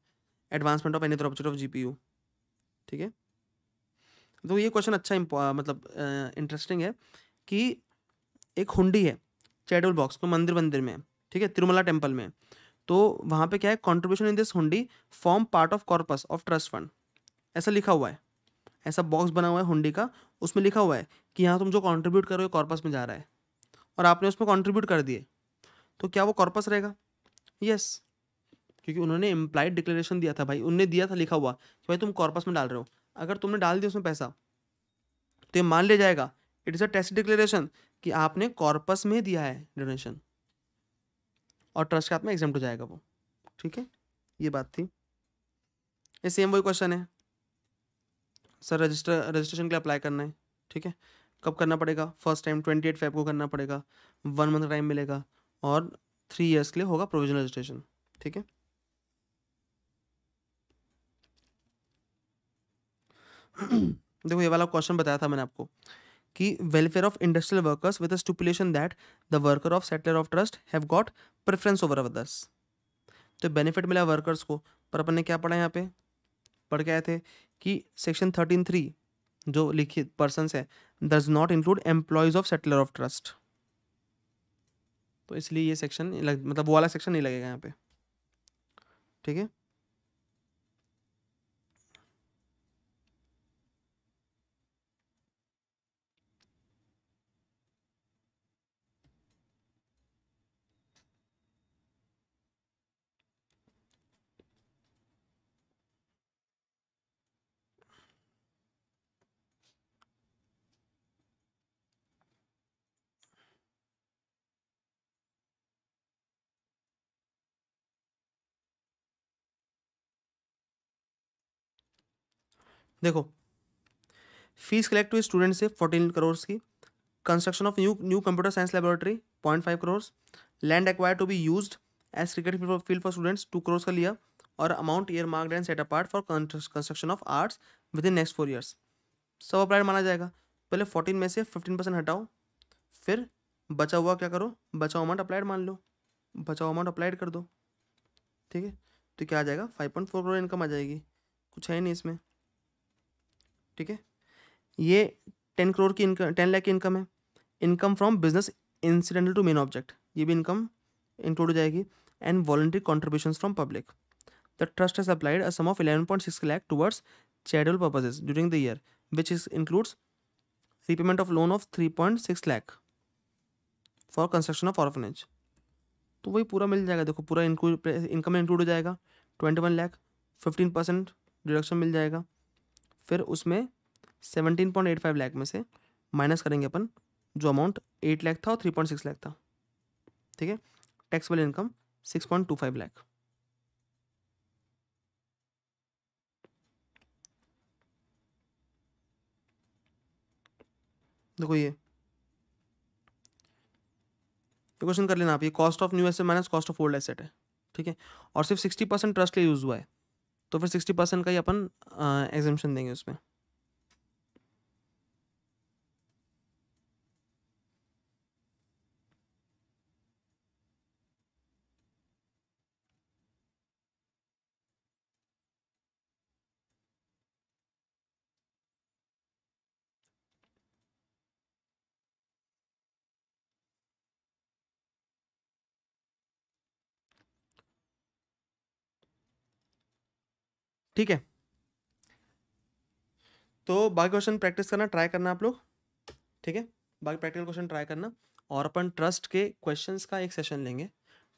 [SPEAKER 1] advancement of any object of G ठीक है तो ये क्वेश्चन अच्छा मतलब इंटरेस्टिंग है कि एक हुंडी है चैटल बॉक्स को मंदिर मंदिर में ठीक है तिरुमला टेम्पल में तो वहाँ पे क्या है कॉन्ट्रीब्यूशन इन दिस हुंडी form part of corpus of trust fund ऐसा लिखा हुआ है ऐसा बॉक्स बना हुआ है हुंडी का उसमें लिखा हुआ है कि यहाँ तुम जो कॉन्ट्रीब्यूट करोगे कॉर्पस में जा रहा है और आपने उसमें कॉन्ट्रीब्यूट कर दिए तो क्या वो कॉर्पस रहेगा यस yes. क्योंकि उन्होंने इम्प्लाइड डिक्लेरेशन दिया था भाई उनने दिया था लिखा हुआ कि भाई तुम कॉर्पस में डाल रहे हो अगर तुमने डाल दिया उसमें पैसा तो ये मान लिया जाएगा it is a test declaration कि आपने कॉर्पस में दिया है डोनेशन और ट्रस्ट के हाथ में एग्जाम हो जाएगा वो ठीक है ये बात थी ये सेम वही क्वेश्चन है सर रजिस्टर रजिस्ट्रेशन के लिए अप्लाई करना है ठीक है कब करना पड़ेगा first time twenty eight five को करना पड़ेगा वन मंथ टाइम मिलेगा और थ्री इयर्स के लिए होगा प्रोविजनल रजिस्ट्रेशन ठीक है देखो ये वाला क्वेश्चन बताया था मैंने आपको कि welfare of industrial workers with stipulation that the worker of settler of trust have got preference over others तो बेनिफिट मिला वर्कर्स को पर अपन ने क्या पढ़ा यहाँ पे पढ़ के आए थे कि सेक्शन थर्टीन थ्री जो लिखित पर्सन है does not include employees of settler of trust तो इसलिए ये सेक्शन मतलब वो वाला सेक्शन नहीं लगेगा यहाँ पे ठीक है देखो फीस कलेक्ट हुई स्टूडेंट से फोर्टीन करोर्स की construction of new new computer science laboratory point five crores land acquire to be use as cricket field for students two crores का लिया और amount earmarked and set apart for construction of arts within next four years सब applied माना जाएगा पहले fourteen में से fifteen percent हटाओ फिर बचा हुआ क्या करो बचा अमाउंट अप्लाइड मान लो बचा अमाउंट अप्लाइड कर दो ठीक है तो क्या आ जाएगा five point four crore income आ जाएगी कुछ है नहीं इसमें ठीक है ये टेन करोड़ की इनकम टेन लाख की इनकम है income from business incidental to main object ये भी इनकम इंक्लूड हो जाएगी and voluntary contribution from public the trust has applied a sum of eleven point six lakh towards charitable purposes during the year which is includes of loan of three point six lakh for construction of orphanage तो वही पूरा मिल जाएगा देखो पूरा income include हो जाएगा twenty one lakh fifteen percent deduction मिल जाएगा फिर उसमें seventeen point eight five lakh में से माइनस करेंगे अपन जो अमाउंट एट लाख था और थ्री पॉइंट सिक्स लाख था ठीक है taxable income six point two five lakh देखो ये क्वेश्चन कर लेना आप ये cost of new asset minus cost of old asset है ठीक है और सिर्फ सिक्सटी परसेंट ट्रस्ट लिए यूज़ हुआ है तो फिर सिक्सटी परसेंट का ही अपन एग्जामेशन देंगे उसमें ठीक है तो बाकी क्वेश्चन प्रैक्टिस करना ट्राई करना आप लोग ठीक है बाकी प्रैक्टिकल क्वेश्चन ट्राई करना और अपन ट्रस्ट के क्वेश्चंस का एक सेशन लेंगे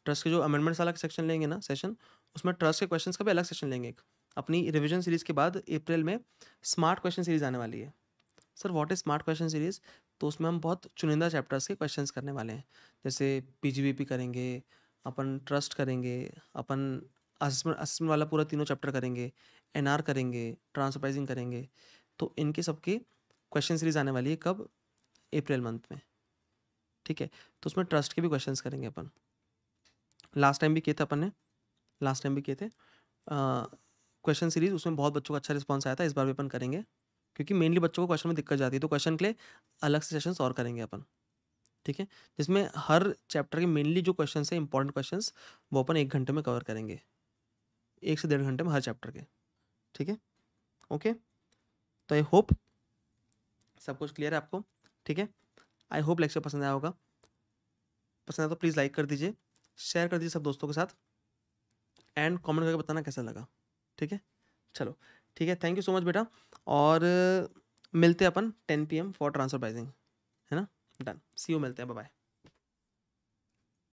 [SPEAKER 1] ट्रस्ट के जो अमेंडमेंट्स वाला सेक्शन लेंगे ना सेशन उसमें ट्रस्ट के क्वेश्चंस का भी अलग सेशन लेंगे एक अपनी रिविजन सीरीज के बाद अप्रैल में स्मार्ट क्वेश्चन सीरीज आने वाली है sir what is smart question series तो उसमें हम बहुत चुनिंदा चैप्टर्स के क्वेश्चंस करने वाले हैं जैसे पीजीबीपी करेंगे अपन ट्रस्ट करेंगे अपन असेसमेंट असेसमेंट वाला पूरा तीनों चैप्टर करेंगे एन करेंगे ट्रांसप्राइजिंग करेंगे तो इनके सबके क्वेश्चन सीरीज आने वाली है कब अप्रैल मंथ में ठीक है तो उसमें ट्रस्ट के भी क्वेश्चन करेंगे अपन लास्ट टाइम भी किए थे अपन ने लास्ट टाइम भी किए थे क्वेश्चन सीरीज उसमें बहुत बच्चों का अच्छा रिस्पॉन्स आया था इस बार भी अपन करेंगे क्योंकि मेनली बच्चों को क्वेश्चन में दिक्कत जाती है तो क्वेश्चन के लिए अलग से सेशंस और करेंगे अपन ठीक है जिसमें हर चैप्टर के मेनली जो क्वेश्चन है इंपॉर्टेंट क्वेश्चन वो अपन एक घंटे में कवर करेंगे एक से डेढ़ घंटे में हर चैप्टर के ठीक है ओके तो आई होप सब कुछ क्लियर है आपको ठीक है आई होप लेक्चर पसंद आया होगा पसंद आया तो प्लीज़ लाइक कर दीजिए शेयर कर दीजिए सब दोस्तों के साथ एंड कमेंट करके बताना कैसा लगा ठीक है चलो ठीक है थैंक यू सो मच बेटा और मिलते हैं अपन ten P M for transfer pricing है ना डन सी यू मिलते हैं बाय